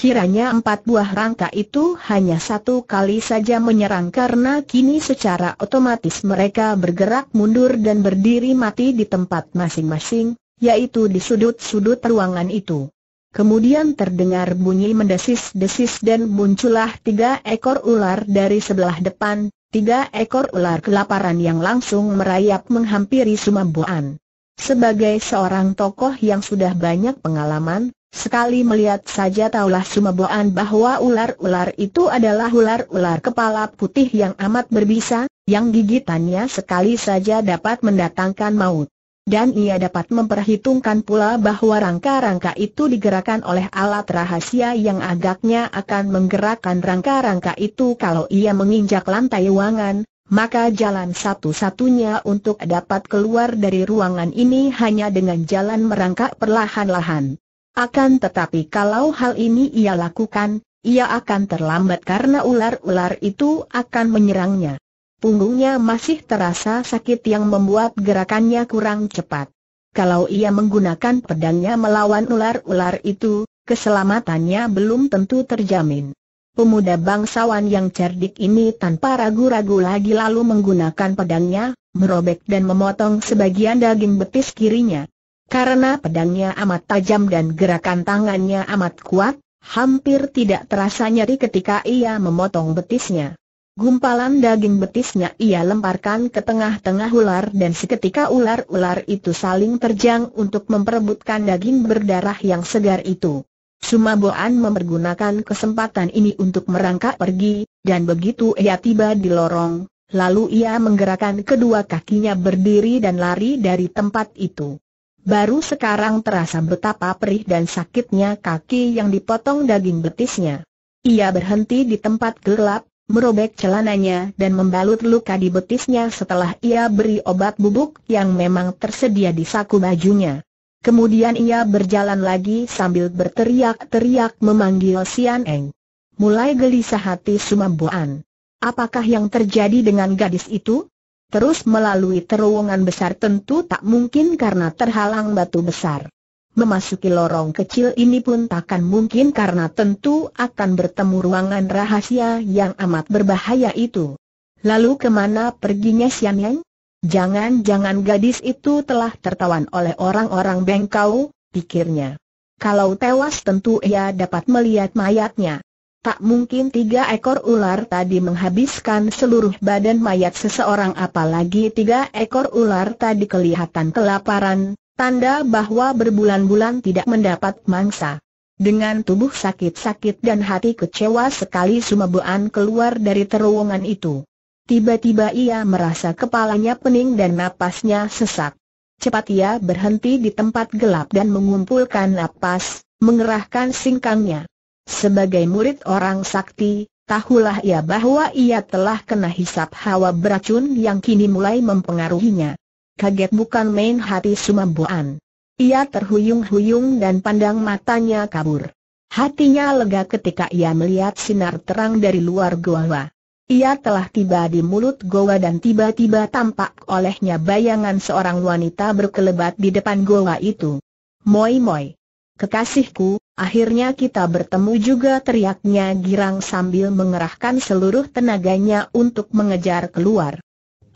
Kiranya empat buah rangka itu hanya satu kali saja menyerang karena kini secara otomatis mereka bergerak mundur dan berdiri mati di tempat masing-masing, yaitu di sudut-sudut ruangan itu. Kemudian terdengar bunyi mendesis-desis dan muncullah tiga ekor ular dari sebelah depan, tiga ekor ular kelaparan yang langsung merayap menghampiri Sumambuan. Sebagai seorang tokoh yang sudah banyak pengalaman, Sekali melihat saja taulah Sumaboan bahwa ular-ular itu adalah ular-ular kepala putih yang amat berbisa, yang gigitannya sekali saja dapat mendatangkan maut. Dan ia dapat memperhitungkan pula bahwa rangka-rangka itu digerakkan oleh alat rahasia yang agaknya akan menggerakkan rangka-rangka itu kalau ia menginjak lantai ruangan, maka jalan satu-satunya untuk dapat keluar dari ruangan ini hanya dengan jalan merangkak perlahan-lahan. Akan tetapi kalau hal ini ia lakukan, ia akan terlambat karena ular-ular itu akan menyerangnya. Punggungnya masih terasa sakit yang membuat gerakannya kurang cepat. Kalau ia menggunakan pedangnya melawan ular-ular itu, keselamatannya belum tentu terjamin. Pemuda bangsawan yang cerdik ini tanpa ragu-ragu lagi lalu menggunakan pedangnya, merobek dan memotong sebagian daging betis kirinya. Karena pedangnya amat tajam dan gerakan tangannya amat kuat, hampir tidak terasa nyeri ketika ia memotong betisnya. Gumpalan daging betisnya ia lemparkan ke tengah-tengah ular dan seketika ular-ular itu saling terjang untuk memperebutkan daging berdarah yang segar itu. Sumaboan mempergunakan kesempatan ini untuk merangkak pergi, dan begitu ia tiba di lorong, lalu ia menggerakkan kedua kakinya berdiri dan lari dari tempat itu. Baru sekarang terasa betapa perih dan sakitnya kaki yang dipotong daging betisnya. Ia berhenti di tempat gelap, merobek celananya dan membalut luka di betisnya setelah ia beri obat bubuk yang memang tersedia di saku bajunya. Kemudian ia berjalan lagi sambil berteriak-teriak memanggil Sian Eng. Mulai gelisah hati Sumambuan. Apakah yang terjadi dengan gadis itu? Terus melalui terowongan besar tentu tak mungkin karena terhalang batu besar. Memasuki lorong kecil ini pun takkan mungkin karena tentu akan bertemu ruangan rahasia yang amat berbahaya itu. Lalu kemana perginya Sian Yang? Jangan-jangan gadis itu telah tertawan oleh orang-orang bengkau, pikirnya. Kalau tewas tentu ia dapat melihat mayatnya. Tak mungkin tiga ekor ular tadi menghabiskan seluruh badan mayat seseorang apalagi tiga ekor ular tadi kelihatan kelaparan, tanda bahwa berbulan-bulan tidak mendapat mangsa. Dengan tubuh sakit-sakit dan hati kecewa sekali Sumabuan keluar dari terowongan itu. Tiba-tiba ia merasa kepalanya pening dan napasnya sesak. Cepat ia berhenti di tempat gelap dan mengumpulkan napas, mengerahkan singkangnya. Sebagai murid orang sakti, tahulah ia bahwa ia telah kena hisap hawa beracun yang kini mulai mempengaruhinya. Kaget bukan main hati Sumamboan. Ia terhuyung-huyung dan pandang matanya kabur. Hatinya lega ketika ia melihat sinar terang dari luar goa. Ia telah tiba di mulut goa dan tiba-tiba tampak olehnya bayangan seorang wanita berkelebat di depan goa itu. Moi-moi. Kekasihku, akhirnya kita bertemu juga teriaknya girang sambil mengerahkan seluruh tenaganya untuk mengejar keluar.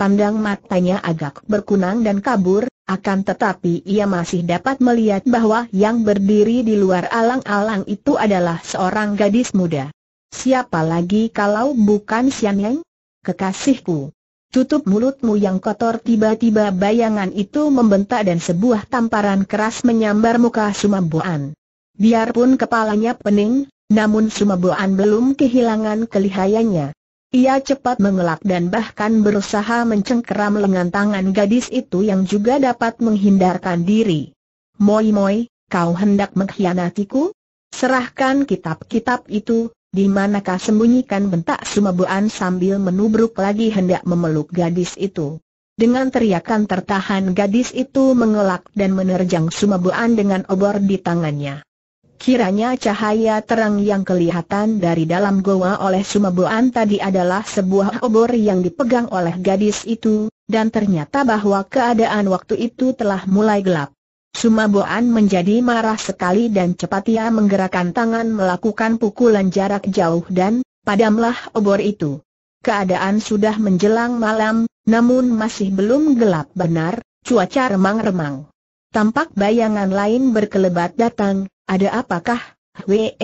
Pandang matanya agak berkunang dan kabur, akan tetapi ia masih dapat melihat bahwa yang berdiri di luar alang-alang itu adalah seorang gadis muda. Siapa lagi kalau bukan Xian Yang? Kekasihku, Tutup mulutmu yang kotor tiba-tiba bayangan itu membentak dan sebuah tamparan keras menyambar muka Sumabuan. Biarpun kepalanya pening, namun Sumabuan belum kehilangan kelihayannya. Ia cepat mengelak dan bahkan berusaha mencengkeram lengan tangan gadis itu yang juga dapat menghindarkan diri. Moi moi, kau hendak mengkhianatiku? Serahkan kitab-kitab itu, di manakah sembunyikan bentak Sumabuan sambil menubruk lagi hendak memeluk gadis itu. Dengan teriakan tertahan gadis itu mengelak dan menerjang Sumabuan dengan obor di tangannya. Kiranya cahaya terang yang kelihatan dari dalam goa oleh Sumabuan tadi adalah sebuah obor yang dipegang oleh gadis itu, dan ternyata bahwa keadaan waktu itu telah mulai gelap. Sumaboan menjadi marah sekali dan cepat ia menggerakkan tangan melakukan pukulan jarak jauh dan, padamlah obor itu. Keadaan sudah menjelang malam, namun masih belum gelap benar, cuaca remang-remang. Tampak bayangan lain berkelebat datang, ada apakah, Hwee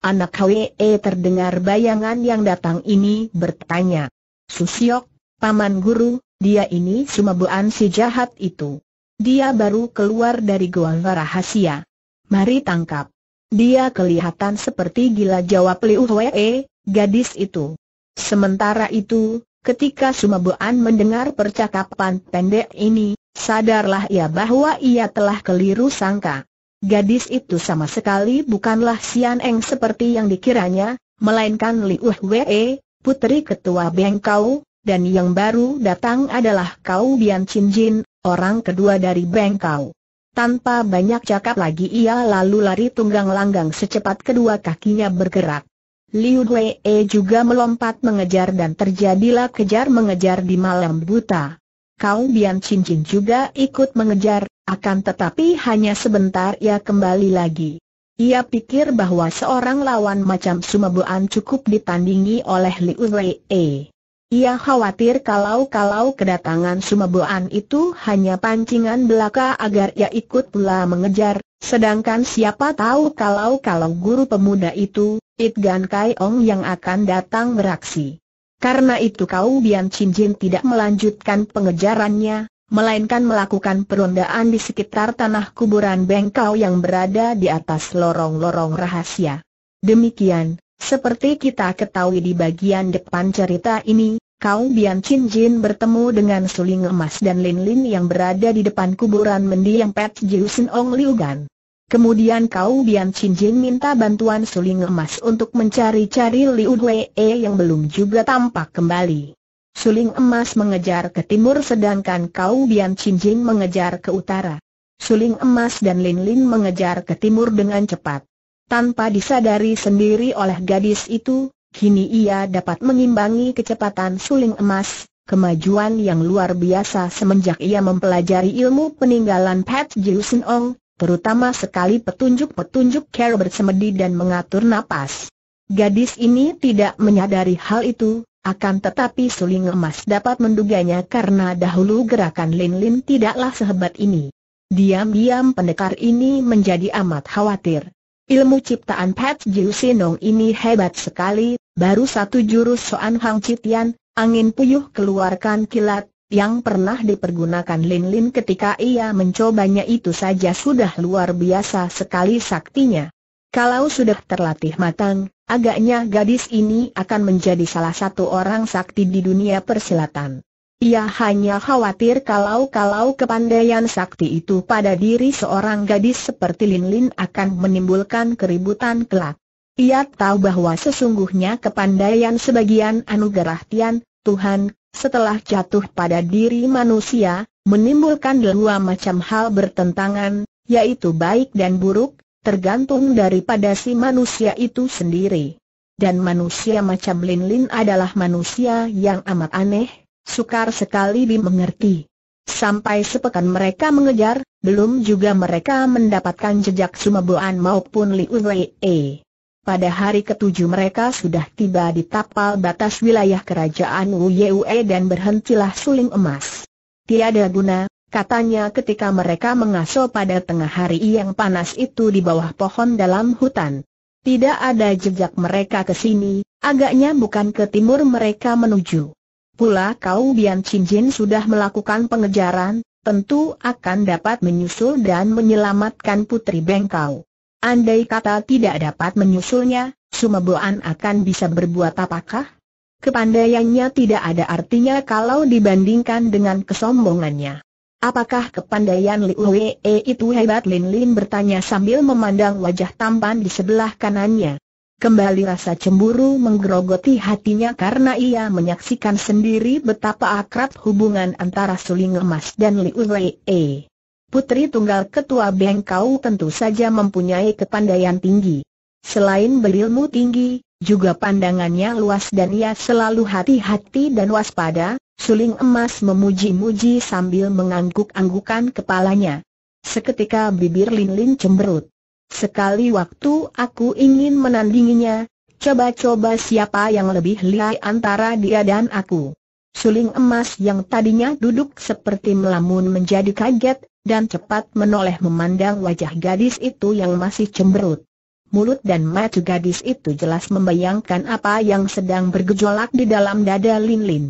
anak Hwee terdengar bayangan yang datang ini bertanya. Susiok, paman guru, dia ini sumabuan si jahat itu. Dia baru keluar dari goa rahasia. Mari tangkap. Dia kelihatan seperti gila jawab Liu Hwee, gadis itu. Sementara itu, ketika Boan mendengar percakapan pendek ini, sadarlah ia bahwa ia telah keliru sangka. Gadis itu sama sekali bukanlah Sian Eng seperti yang dikiranya, melainkan Liu Hwee, putri ketua Bengkau, dan yang baru datang adalah Kau Bian Chin Jin, orang kedua dari bengkau. Tanpa banyak cakap lagi ia lalu lari tunggang langgang secepat kedua kakinya bergerak. Liu Wei juga melompat mengejar dan terjadilah kejar mengejar di malam buta. Kau Bian Cincin juga ikut mengejar, akan tetapi hanya sebentar ia kembali lagi. Ia pikir bahwa seorang lawan macam Sumabuan cukup ditandingi oleh Liu Wei. Ia khawatir kalau-kalau kedatangan Sumeboan itu hanya pancingan belaka agar ia ikut pula mengejar, sedangkan siapa tahu kalau-kalau guru pemuda itu, Itgan Kai Ong yang akan datang beraksi. Karena itu kau Bian Chin Jin tidak melanjutkan pengejarannya, melainkan melakukan perondaan di sekitar tanah kuburan bengkau yang berada di atas lorong-lorong rahasia. Demikian, seperti kita ketahui di bagian depan cerita ini, Kau Bian Chin Jin bertemu dengan suling emas dan Lin Lin yang berada di depan kuburan mendiang Pet Sin Ong Liu Gan. Kemudian Kau Bian Chin Jin minta bantuan suling emas untuk mencari-cari Liu Wei e yang belum juga tampak kembali. Suling emas mengejar ke timur sedangkan Kau Bian Chin Jin mengejar ke utara. Suling emas dan Lin Lin mengejar ke timur dengan cepat. Tanpa disadari sendiri oleh gadis itu, kini ia dapat mengimbangi kecepatan suling emas, kemajuan yang luar biasa semenjak ia mempelajari ilmu peninggalan Pat Jiusin Ong, terutama sekali petunjuk-petunjuk cara bersemedi dan mengatur napas. Gadis ini tidak menyadari hal itu, akan tetapi suling emas dapat menduganya karena dahulu gerakan Lin Lin tidaklah sehebat ini. Diam-diam pendekar ini menjadi amat khawatir. Ilmu ciptaan Pat Jiu Sinong ini hebat sekali, baru satu jurus Soan Hang Citian, angin puyuh keluarkan kilat, yang pernah dipergunakan Lin Lin ketika ia mencobanya itu saja sudah luar biasa sekali saktinya. Kalau sudah terlatih matang, agaknya gadis ini akan menjadi salah satu orang sakti di dunia persilatan. Ia hanya khawatir kalau-kalau kepandaian sakti itu pada diri seorang gadis seperti Lin Lin akan menimbulkan keributan kelak. Ia tahu bahwa sesungguhnya kepandaian sebagian anugerah Tian, Tuhan, setelah jatuh pada diri manusia, menimbulkan dua macam hal bertentangan, yaitu baik dan buruk, tergantung daripada si manusia itu sendiri. Dan manusia macam Lin Lin adalah manusia yang amat aneh, sukar sekali dimengerti. Sampai sepekan mereka mengejar, belum juga mereka mendapatkan jejak Sumeboan maupun Liu Wei. Pada hari ketujuh mereka sudah tiba di tapal batas wilayah kerajaan Wu Yue dan berhentilah suling emas. Tiada guna, katanya ketika mereka mengaso pada tengah hari yang panas itu di bawah pohon dalam hutan. Tidak ada jejak mereka ke sini, agaknya bukan ke timur mereka menuju pula kau Bian Jin sudah melakukan pengejaran, tentu akan dapat menyusul dan menyelamatkan putri bengkau. Andai kata tidak dapat menyusulnya, Sumeboan akan bisa berbuat apakah? Kepandaiannya tidak ada artinya kalau dibandingkan dengan kesombongannya. Apakah kepandaian Li Wei itu hebat Lin Lin bertanya sambil memandang wajah tampan di sebelah kanannya. Kembali rasa cemburu menggerogoti hatinya karena ia menyaksikan sendiri betapa akrab hubungan antara Suling Emas dan Liu Wei. Putri tunggal ketua Bengkau tentu saja mempunyai kepandaian tinggi. Selain berilmu tinggi, juga pandangannya luas dan ia selalu hati-hati dan waspada, Suling Emas memuji-muji sambil mengangguk-anggukan kepalanya. Seketika bibir Lin Lin cemberut. Sekali waktu aku ingin menandinginya, coba-coba siapa yang lebih lihai antara dia dan aku. Suling emas yang tadinya duduk seperti melamun menjadi kaget, dan cepat menoleh memandang wajah gadis itu yang masih cemberut. Mulut dan mata gadis itu jelas membayangkan apa yang sedang bergejolak di dalam dada Lin Lin.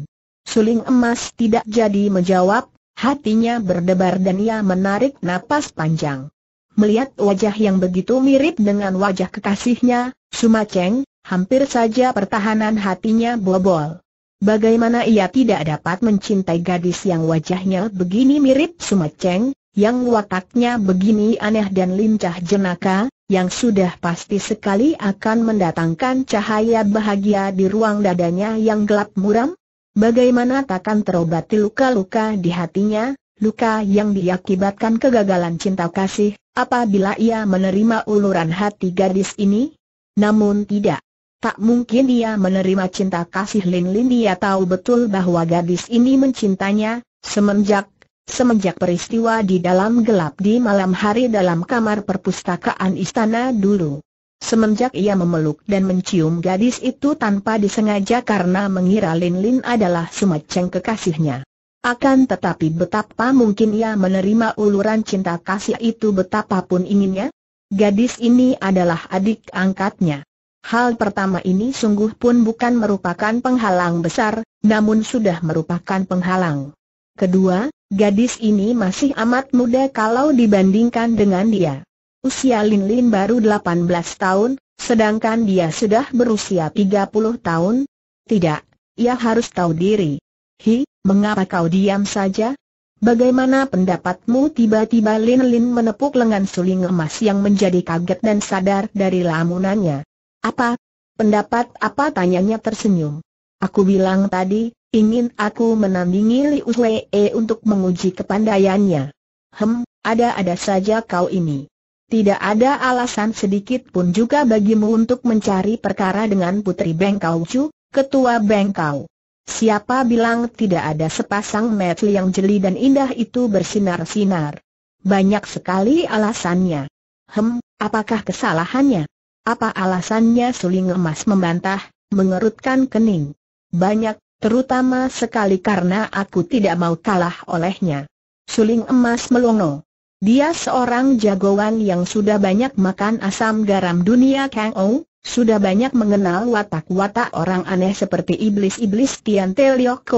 Suling emas tidak jadi menjawab, hatinya berdebar dan ia menarik napas panjang. Melihat wajah yang begitu mirip dengan wajah kekasihnya, Sumaceng, hampir saja pertahanan hatinya bobol. Bagaimana ia tidak dapat mencintai gadis yang wajahnya begini mirip Sumaceng, yang wataknya begini aneh dan lincah jenaka, yang sudah pasti sekali akan mendatangkan cahaya bahagia di ruang dadanya yang gelap muram? Bagaimana takkan terobati luka-luka di hatinya, luka yang diakibatkan kegagalan cinta kasih, Apabila ia menerima uluran hati gadis ini? Namun tidak. Tak mungkin ia menerima cinta kasih Lin Lin dia tahu betul bahwa gadis ini mencintanya, semenjak, semenjak peristiwa di dalam gelap di malam hari dalam kamar perpustakaan istana dulu. Semenjak ia memeluk dan mencium gadis itu tanpa disengaja karena mengira Lin Lin adalah semacam kekasihnya. Akan tetapi betapa mungkin ia menerima uluran cinta kasih itu betapapun inginnya? Gadis ini adalah adik angkatnya. Hal pertama ini sungguh pun bukan merupakan penghalang besar, namun sudah merupakan penghalang. Kedua, gadis ini masih amat muda kalau dibandingkan dengan dia. Usia Lin Lin baru 18 tahun, sedangkan dia sudah berusia 30 tahun. Tidak, ia harus tahu diri. Hi, Mengapa kau diam saja? Bagaimana pendapatmu tiba-tiba Lin Lin menepuk lengan suling emas yang menjadi kaget dan sadar dari lamunannya. Apa? Pendapat apa tanyanya tersenyum. Aku bilang tadi, ingin aku menandingi Liu Wei untuk menguji kepandaiannya. Hem, ada-ada saja kau ini. Tidak ada alasan sedikit pun juga bagimu untuk mencari perkara dengan Putri bengkau Chu, Ketua bengkau. Siapa bilang tidak ada sepasang metli yang jeli dan indah itu bersinar-sinar? Banyak sekali alasannya. Hem, apakah kesalahannya? Apa alasannya suling emas membantah, mengerutkan kening? Banyak, terutama sekali karena aku tidak mau kalah olehnya. Suling emas melongo. Dia seorang jagoan yang sudah banyak makan asam garam dunia Kang Ou, sudah banyak mengenal watak-watak orang aneh seperti iblis-iblis Tian Te Liok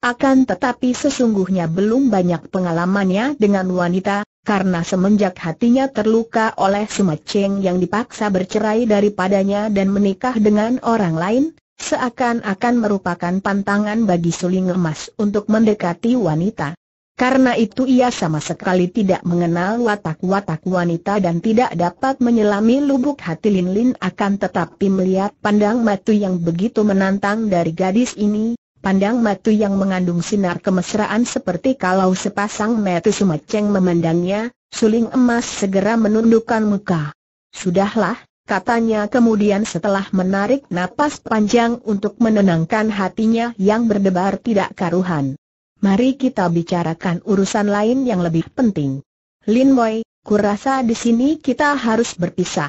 Akan tetapi sesungguhnya belum banyak pengalamannya dengan wanita, karena semenjak hatinya terluka oleh Cheng yang dipaksa bercerai daripadanya dan menikah dengan orang lain, seakan-akan merupakan pantangan bagi suling emas untuk mendekati wanita. Karena itu ia sama sekali tidak mengenal watak-watak wanita dan tidak dapat menyelami lubuk hati Lin Lin akan tetapi melihat pandang matu yang begitu menantang dari gadis ini, pandang matu yang mengandung sinar kemesraan seperti kalau sepasang mata sumaceng memandangnya, suling emas segera menundukkan muka. Sudahlah, katanya kemudian setelah menarik napas panjang untuk menenangkan hatinya yang berdebar tidak karuhan. Mari kita bicarakan urusan lain yang lebih penting. Lin Boy, kurasa di sini kita harus berpisah.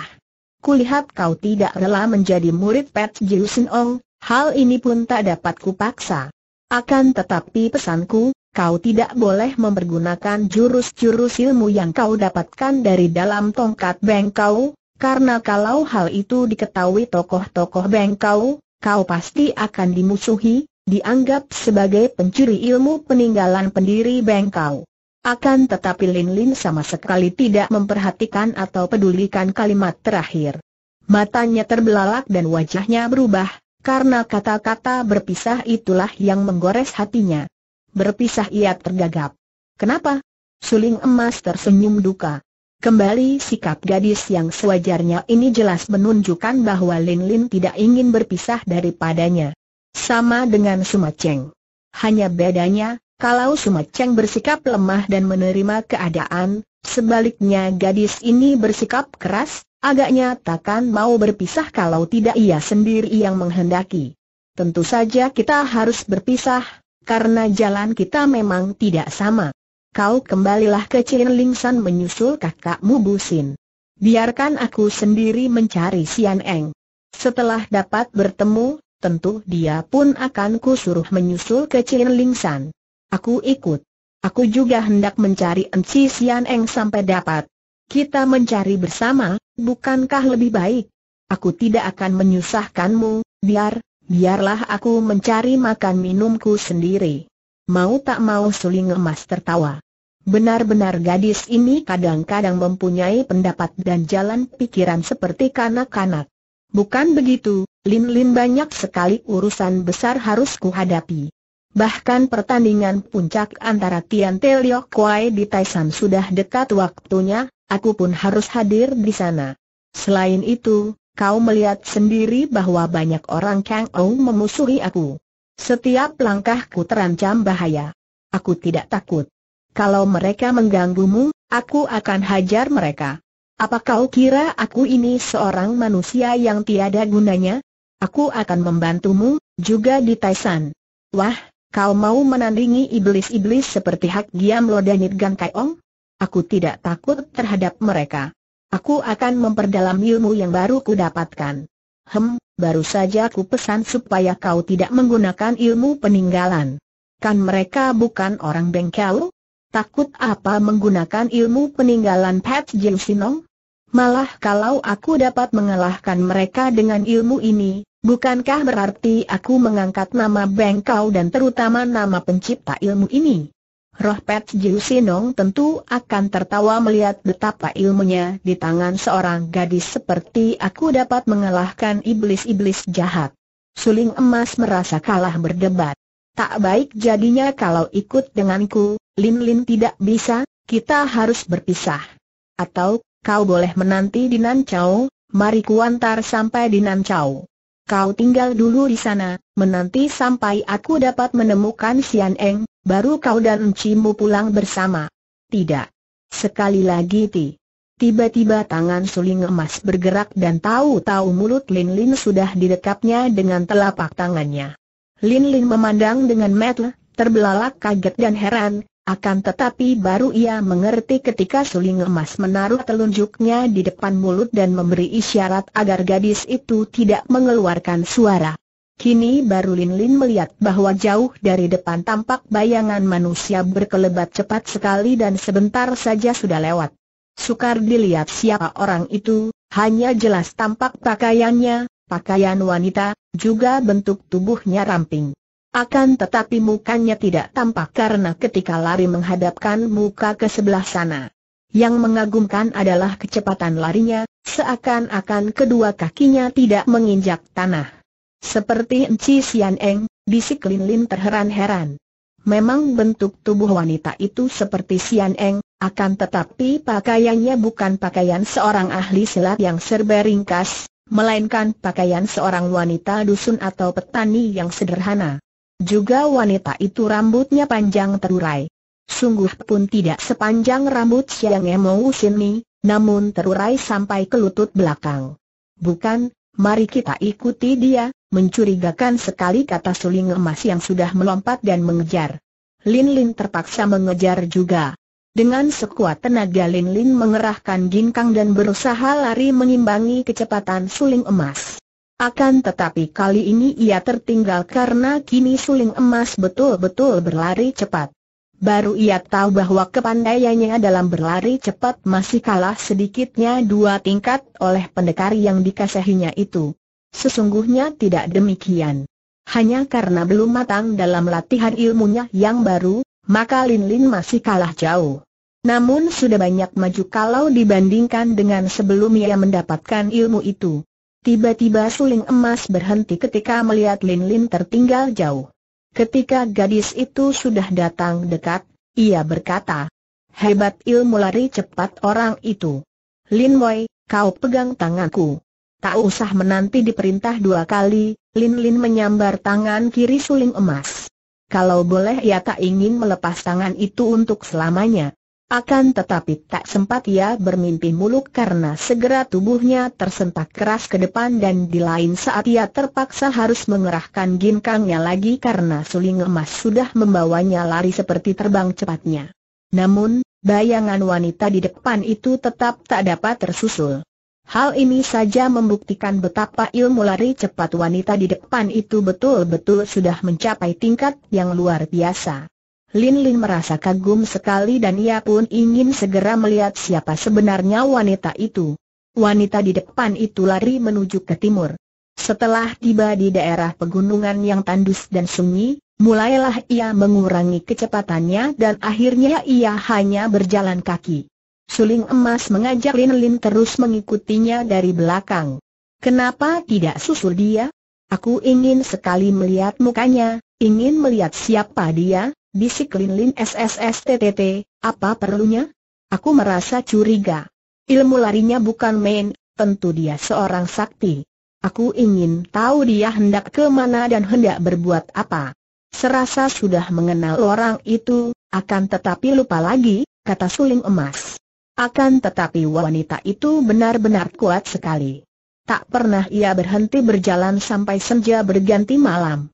Kulihat kau tidak rela menjadi murid Pat Jiu Sin Ong, hal ini pun tak dapat kupaksa. Akan tetapi pesanku, kau tidak boleh mempergunakan jurus-jurus ilmu yang kau dapatkan dari dalam tongkat bengkau, karena kalau hal itu diketahui tokoh-tokoh bengkau, kau pasti akan dimusuhi, dianggap sebagai pencuri ilmu peninggalan pendiri Bengkau. Akan tetapi Lin Lin sama sekali tidak memperhatikan atau pedulikan kalimat terakhir. Matanya terbelalak dan wajahnya berubah, karena kata-kata berpisah itulah yang menggores hatinya. Berpisah ia tergagap. Kenapa? Suling emas tersenyum duka. Kembali sikap gadis yang sewajarnya ini jelas menunjukkan bahwa Lin Lin tidak ingin berpisah daripadanya. Sama dengan Sumaceng. Hanya bedanya, kalau Sumaceng bersikap lemah dan menerima keadaan, sebaliknya gadis ini bersikap keras, agaknya takkan mau berpisah kalau tidak ia sendiri yang menghendaki. Tentu saja kita harus berpisah, karena jalan kita memang tidak sama. Kau kembalilah ke Ling-san menyusul kakakmu Busin. Biarkan aku sendiri mencari Sian Eng. Setelah dapat bertemu, tentu dia pun akan kusuruh menyusul ke Chin Ling San. Aku ikut. Aku juga hendak mencari Enci Sian Eng sampai dapat. Kita mencari bersama, bukankah lebih baik? Aku tidak akan menyusahkanmu, biar, biarlah aku mencari makan minumku sendiri. Mau tak mau suling emas tertawa. Benar-benar gadis ini kadang-kadang mempunyai pendapat dan jalan pikiran seperti kanak-kanak. Bukan begitu, Lin-lin banyak sekali urusan besar harus kuhadapi. Bahkan pertandingan puncak antara Tian Te Liok Kuai di Taisan sudah dekat waktunya, aku pun harus hadir di sana. Selain itu, kau melihat sendiri bahwa banyak orang Kang Ou memusuhi aku. Setiap langkahku terancam bahaya. Aku tidak takut. Kalau mereka mengganggumu, aku akan hajar mereka. Apa kau kira aku ini seorang manusia yang tiada gunanya? Aku akan membantumu, juga di Taisan. Wah, kau mau menandingi iblis-iblis seperti Hak Giam Lo dan Nidgan Kaiong? Aku tidak takut terhadap mereka. Aku akan memperdalam ilmu yang baru kudapatkan. Hem, baru saja aku pesan supaya kau tidak menggunakan ilmu peninggalan. Kan mereka bukan orang bengkel? Takut apa menggunakan ilmu peninggalan Pat Jil Sinong? Malah kalau aku dapat mengalahkan mereka dengan ilmu ini, Bukankah berarti aku mengangkat nama Bengkau dan terutama nama pencipta ilmu ini? Roh Pet Jiu Sinong tentu akan tertawa melihat betapa ilmunya di tangan seorang gadis seperti aku dapat mengalahkan iblis-iblis jahat. Suling emas merasa kalah berdebat. Tak baik jadinya kalau ikut denganku, Lin Lin tidak bisa, kita harus berpisah. Atau, kau boleh menanti di Nan mari kuantar sampai di Nan kau tinggal dulu di sana, menanti sampai aku dapat menemukan Sian Eng, baru kau dan Encimu pulang bersama. Tidak. Sekali lagi Ti. Tiba-tiba tangan suling emas bergerak dan tahu-tahu mulut Lin Lin sudah didekapnya dengan telapak tangannya. Lin Lin memandang dengan metel, terbelalak kaget dan heran, akan tetapi baru ia mengerti ketika suling emas menaruh telunjuknya di depan mulut dan memberi isyarat agar gadis itu tidak mengeluarkan suara. Kini baru Lin Lin melihat bahwa jauh dari depan tampak bayangan manusia berkelebat cepat sekali dan sebentar saja sudah lewat. Sukar dilihat siapa orang itu, hanya jelas tampak pakaiannya, pakaian wanita, juga bentuk tubuhnya ramping. Akan tetapi mukanya tidak tampak karena ketika lari menghadapkan muka ke sebelah sana. Yang mengagumkan adalah kecepatan larinya, seakan-akan kedua kakinya tidak menginjak tanah. Seperti Enci Sian Eng, bisik Lin Lin terheran-heran. Memang bentuk tubuh wanita itu seperti Sian Eng, akan tetapi pakaiannya bukan pakaian seorang ahli silat yang serba ringkas, melainkan pakaian seorang wanita dusun atau petani yang sederhana. Juga wanita itu rambutnya panjang terurai. Sungguh pun tidak sepanjang rambut Siang usin Sini, namun terurai sampai ke lutut belakang. Bukan, mari kita ikuti dia, mencurigakan sekali kata suling emas yang sudah melompat dan mengejar. Lin Lin terpaksa mengejar juga. Dengan sekuat tenaga Lin Lin mengerahkan ginkang dan berusaha lari mengimbangi kecepatan suling emas. Akan tetapi kali ini ia tertinggal karena kini suling emas betul-betul berlari cepat. Baru ia tahu bahwa kepandaiannya dalam berlari cepat masih kalah sedikitnya dua tingkat oleh pendekar yang dikasihinya itu. Sesungguhnya tidak demikian. Hanya karena belum matang dalam latihan ilmunya yang baru, maka Lin Lin masih kalah jauh. Namun sudah banyak maju kalau dibandingkan dengan sebelum ia mendapatkan ilmu itu. Tiba-tiba suling emas berhenti ketika melihat Lin Lin tertinggal jauh. Ketika gadis itu sudah datang dekat, ia berkata, Hebat ilmu lari cepat orang itu. Lin Wei, kau pegang tanganku. Tak usah menanti diperintah dua kali, Lin Lin menyambar tangan kiri suling emas. Kalau boleh ia tak ingin melepas tangan itu untuk selamanya. Akan tetapi tak sempat ia bermimpi muluk karena segera tubuhnya tersentak keras ke depan dan di lain saat ia terpaksa harus mengerahkan ginkangnya lagi karena suling emas sudah membawanya lari seperti terbang cepatnya. Namun, bayangan wanita di depan itu tetap tak dapat tersusul. Hal ini saja membuktikan betapa ilmu lari cepat wanita di depan itu betul-betul sudah mencapai tingkat yang luar biasa. Lin Lin merasa kagum sekali dan ia pun ingin segera melihat siapa sebenarnya wanita itu. Wanita di depan itu lari menuju ke timur. Setelah tiba di daerah pegunungan yang tandus dan sunyi, mulailah ia mengurangi kecepatannya dan akhirnya ia hanya berjalan kaki. Suling emas mengajak Lin Lin terus mengikutinya dari belakang. Kenapa tidak susul dia? Aku ingin sekali melihat mukanya, ingin melihat siapa dia, Bisik Lin Lin SSSTTT, apa perlunya? Aku merasa curiga. Ilmu larinya bukan main, tentu dia seorang sakti. Aku ingin tahu dia hendak ke mana dan hendak berbuat apa. Serasa sudah mengenal orang itu, akan tetapi lupa lagi, kata suling emas. Akan tetapi wanita itu benar-benar kuat sekali. Tak pernah ia berhenti berjalan sampai senja berganti malam.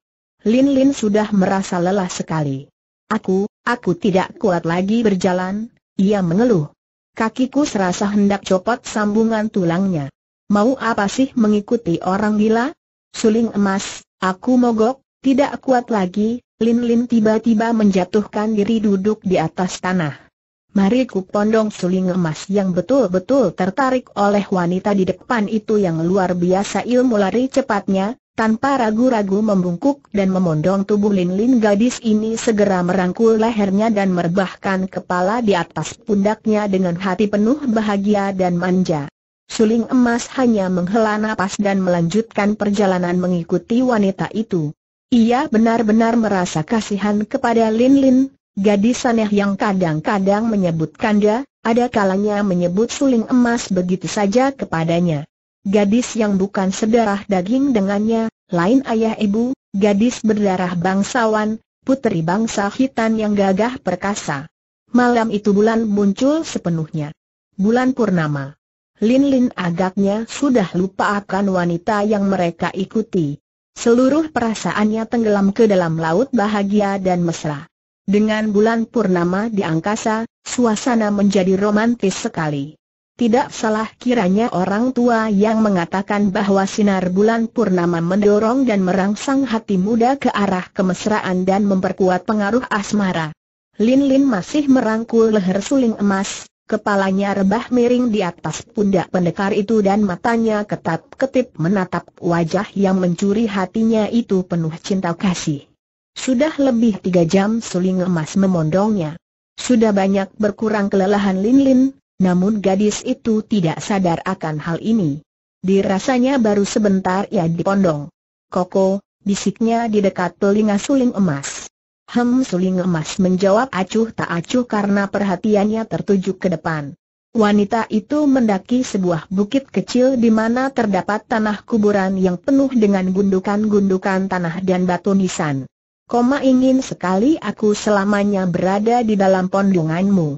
Lin Lin sudah merasa lelah sekali. Aku, aku tidak kuat lagi berjalan, ia mengeluh. Kakiku serasa hendak copot sambungan tulangnya. Mau apa sih mengikuti orang gila? Suling emas, aku mogok, tidak kuat lagi, Lin Lin tiba-tiba menjatuhkan diri duduk di atas tanah. Mari ku pondong suling emas yang betul-betul tertarik oleh wanita di depan itu yang luar biasa ilmu lari cepatnya, tanpa ragu-ragu membungkuk dan memondong tubuh Lin-Lin gadis ini segera merangkul lehernya dan merebahkan kepala di atas pundaknya dengan hati penuh bahagia dan manja. Suling emas hanya menghela napas dan melanjutkan perjalanan mengikuti wanita itu. Ia benar-benar merasa kasihan kepada Lin-Lin, gadis aneh yang kadang-kadang menyebut kanda, ada kalanya menyebut suling emas begitu saja kepadanya gadis yang bukan sedarah daging dengannya, lain ayah ibu, gadis berdarah bangsawan, putri bangsa hitam yang gagah perkasa. Malam itu bulan muncul sepenuhnya. Bulan Purnama. Lin Lin agaknya sudah lupa akan wanita yang mereka ikuti. Seluruh perasaannya tenggelam ke dalam laut bahagia dan mesra. Dengan bulan purnama di angkasa, suasana menjadi romantis sekali. Tidak salah kiranya orang tua yang mengatakan bahwa sinar bulan purnama mendorong dan merangsang hati muda ke arah kemesraan dan memperkuat pengaruh asmara. Lin Lin masih merangkul leher suling emas, kepalanya rebah miring di atas pundak pendekar itu dan matanya ketat ketip menatap wajah yang mencuri hatinya itu penuh cinta kasih. Sudah lebih tiga jam suling emas memondongnya. Sudah banyak berkurang kelelahan Lin Lin, namun gadis itu tidak sadar akan hal ini. Dirasanya baru sebentar ia dipondong. Koko, bisiknya di dekat telinga suling emas. Hem suling emas menjawab acuh tak acuh karena perhatiannya tertuju ke depan. Wanita itu mendaki sebuah bukit kecil di mana terdapat tanah kuburan yang penuh dengan gundukan-gundukan tanah dan batu nisan. Koma ingin sekali aku selamanya berada di dalam pondonganmu.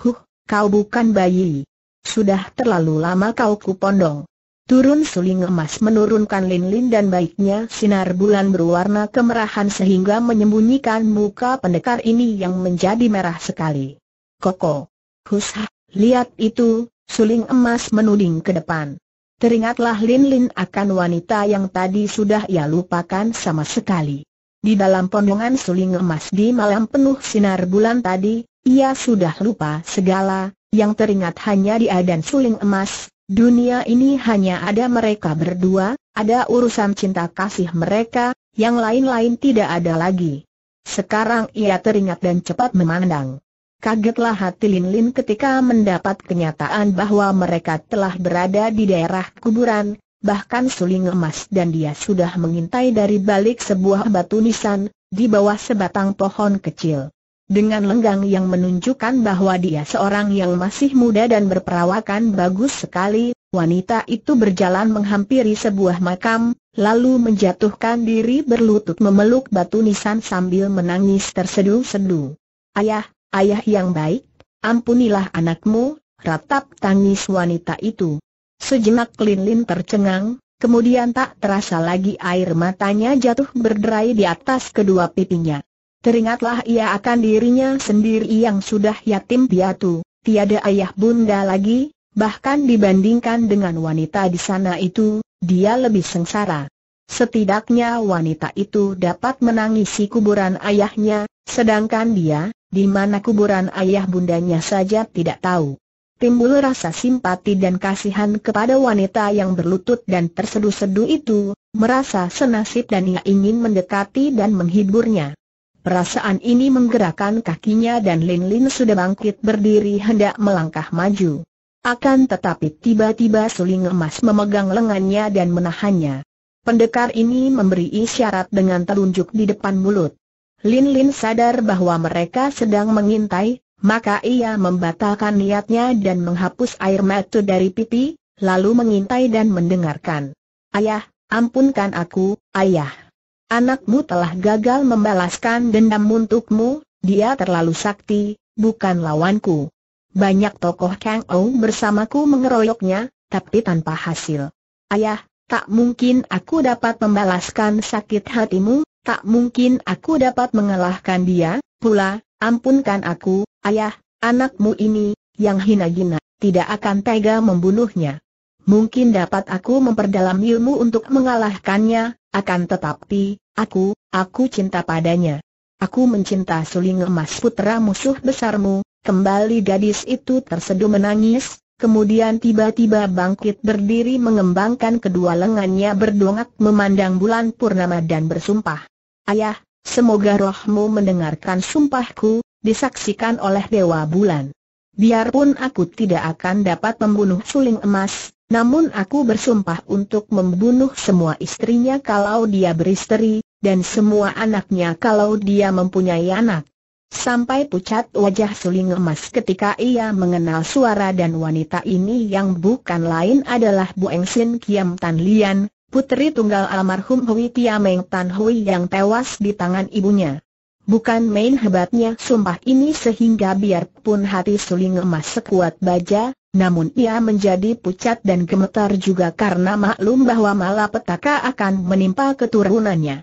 Huh, Kau bukan bayi. Sudah terlalu lama kau kupondong. Turun suling emas menurunkan lin-lin dan baiknya sinar bulan berwarna kemerahan sehingga menyembunyikan muka pendekar ini yang menjadi merah sekali. Koko. Husha, lihat itu, suling emas menuding ke depan. Teringatlah Lin Lin akan wanita yang tadi sudah ia lupakan sama sekali. Di dalam pondongan suling emas di malam penuh sinar bulan tadi, ia sudah lupa segala, yang teringat hanya dia dan suling emas, Dunia ini hanya ada mereka berdua, ada urusan cinta kasih mereka, yang lain-lain tidak ada lagi. Sekarang ia teringat dan cepat memandang. Kagetlah hati Lin Lin ketika mendapat kenyataan bahwa mereka telah berada di daerah kuburan, bahkan suling emas dan dia sudah mengintai dari balik sebuah batu nisan, di bawah sebatang pohon kecil. Dengan lenggang yang menunjukkan bahwa dia seorang yang masih muda dan berperawakan bagus sekali, wanita itu berjalan menghampiri sebuah makam, lalu menjatuhkan diri berlutut memeluk batu nisan sambil menangis terseduh sedu Ayah, ayah yang baik, ampunilah anakmu, ratap tangis wanita itu. Sejenak Lin Lin tercengang, kemudian tak terasa lagi air matanya jatuh berderai di atas kedua pipinya. Teringatlah ia akan dirinya sendiri yang sudah yatim piatu, tiada ayah bunda lagi, bahkan dibandingkan dengan wanita di sana itu, dia lebih sengsara. Setidaknya wanita itu dapat menangisi kuburan ayahnya, sedangkan dia, di mana kuburan ayah bundanya saja tidak tahu timbul rasa simpati dan kasihan kepada wanita yang berlutut dan tersedu-sedu itu, merasa senasib dan ia ingin mendekati dan menghiburnya. Perasaan ini menggerakkan kakinya dan Lin Lin sudah bangkit berdiri hendak melangkah maju. Akan tetapi tiba-tiba suling emas memegang lengannya dan menahannya. Pendekar ini memberi isyarat dengan telunjuk di depan mulut. Lin Lin sadar bahwa mereka sedang mengintai, maka ia membatalkan niatnya dan menghapus air mata dari pipi, lalu mengintai dan mendengarkan. Ayah, ampunkan aku, ayah. Anakmu telah gagal membalaskan dendam untukmu, dia terlalu sakti, bukan lawanku. Banyak tokoh Kang Ou bersamaku mengeroyoknya, tapi tanpa hasil. Ayah, tak mungkin aku dapat membalaskan sakit hatimu, tak mungkin aku dapat mengalahkan dia, pula, Ampunkan aku, ayah, anakmu ini, yang hina-hina, tidak akan tega membunuhnya. Mungkin dapat aku memperdalam ilmu untuk mengalahkannya, akan tetapi, aku, aku cinta padanya. Aku mencinta suling emas putra musuh besarmu, kembali gadis itu tersedu menangis, kemudian tiba-tiba bangkit berdiri mengembangkan kedua lengannya berdongak memandang bulan purnama dan bersumpah. Ayah, Semoga rohmu mendengarkan sumpahku, disaksikan oleh Dewa Bulan. Biarpun aku tidak akan dapat membunuh suling emas, namun aku bersumpah untuk membunuh semua istrinya kalau dia beristri, dan semua anaknya kalau dia mempunyai anak. Sampai pucat wajah suling emas ketika ia mengenal suara dan wanita ini yang bukan lain adalah Bu Engsin Kiam Tan Lian, putri tunggal almarhum Hui Tiameng Tan Hui yang tewas di tangan ibunya. Bukan main hebatnya sumpah ini sehingga biarpun hati suling emas sekuat baja, namun ia menjadi pucat dan gemetar juga karena maklum bahwa malapetaka akan menimpa keturunannya.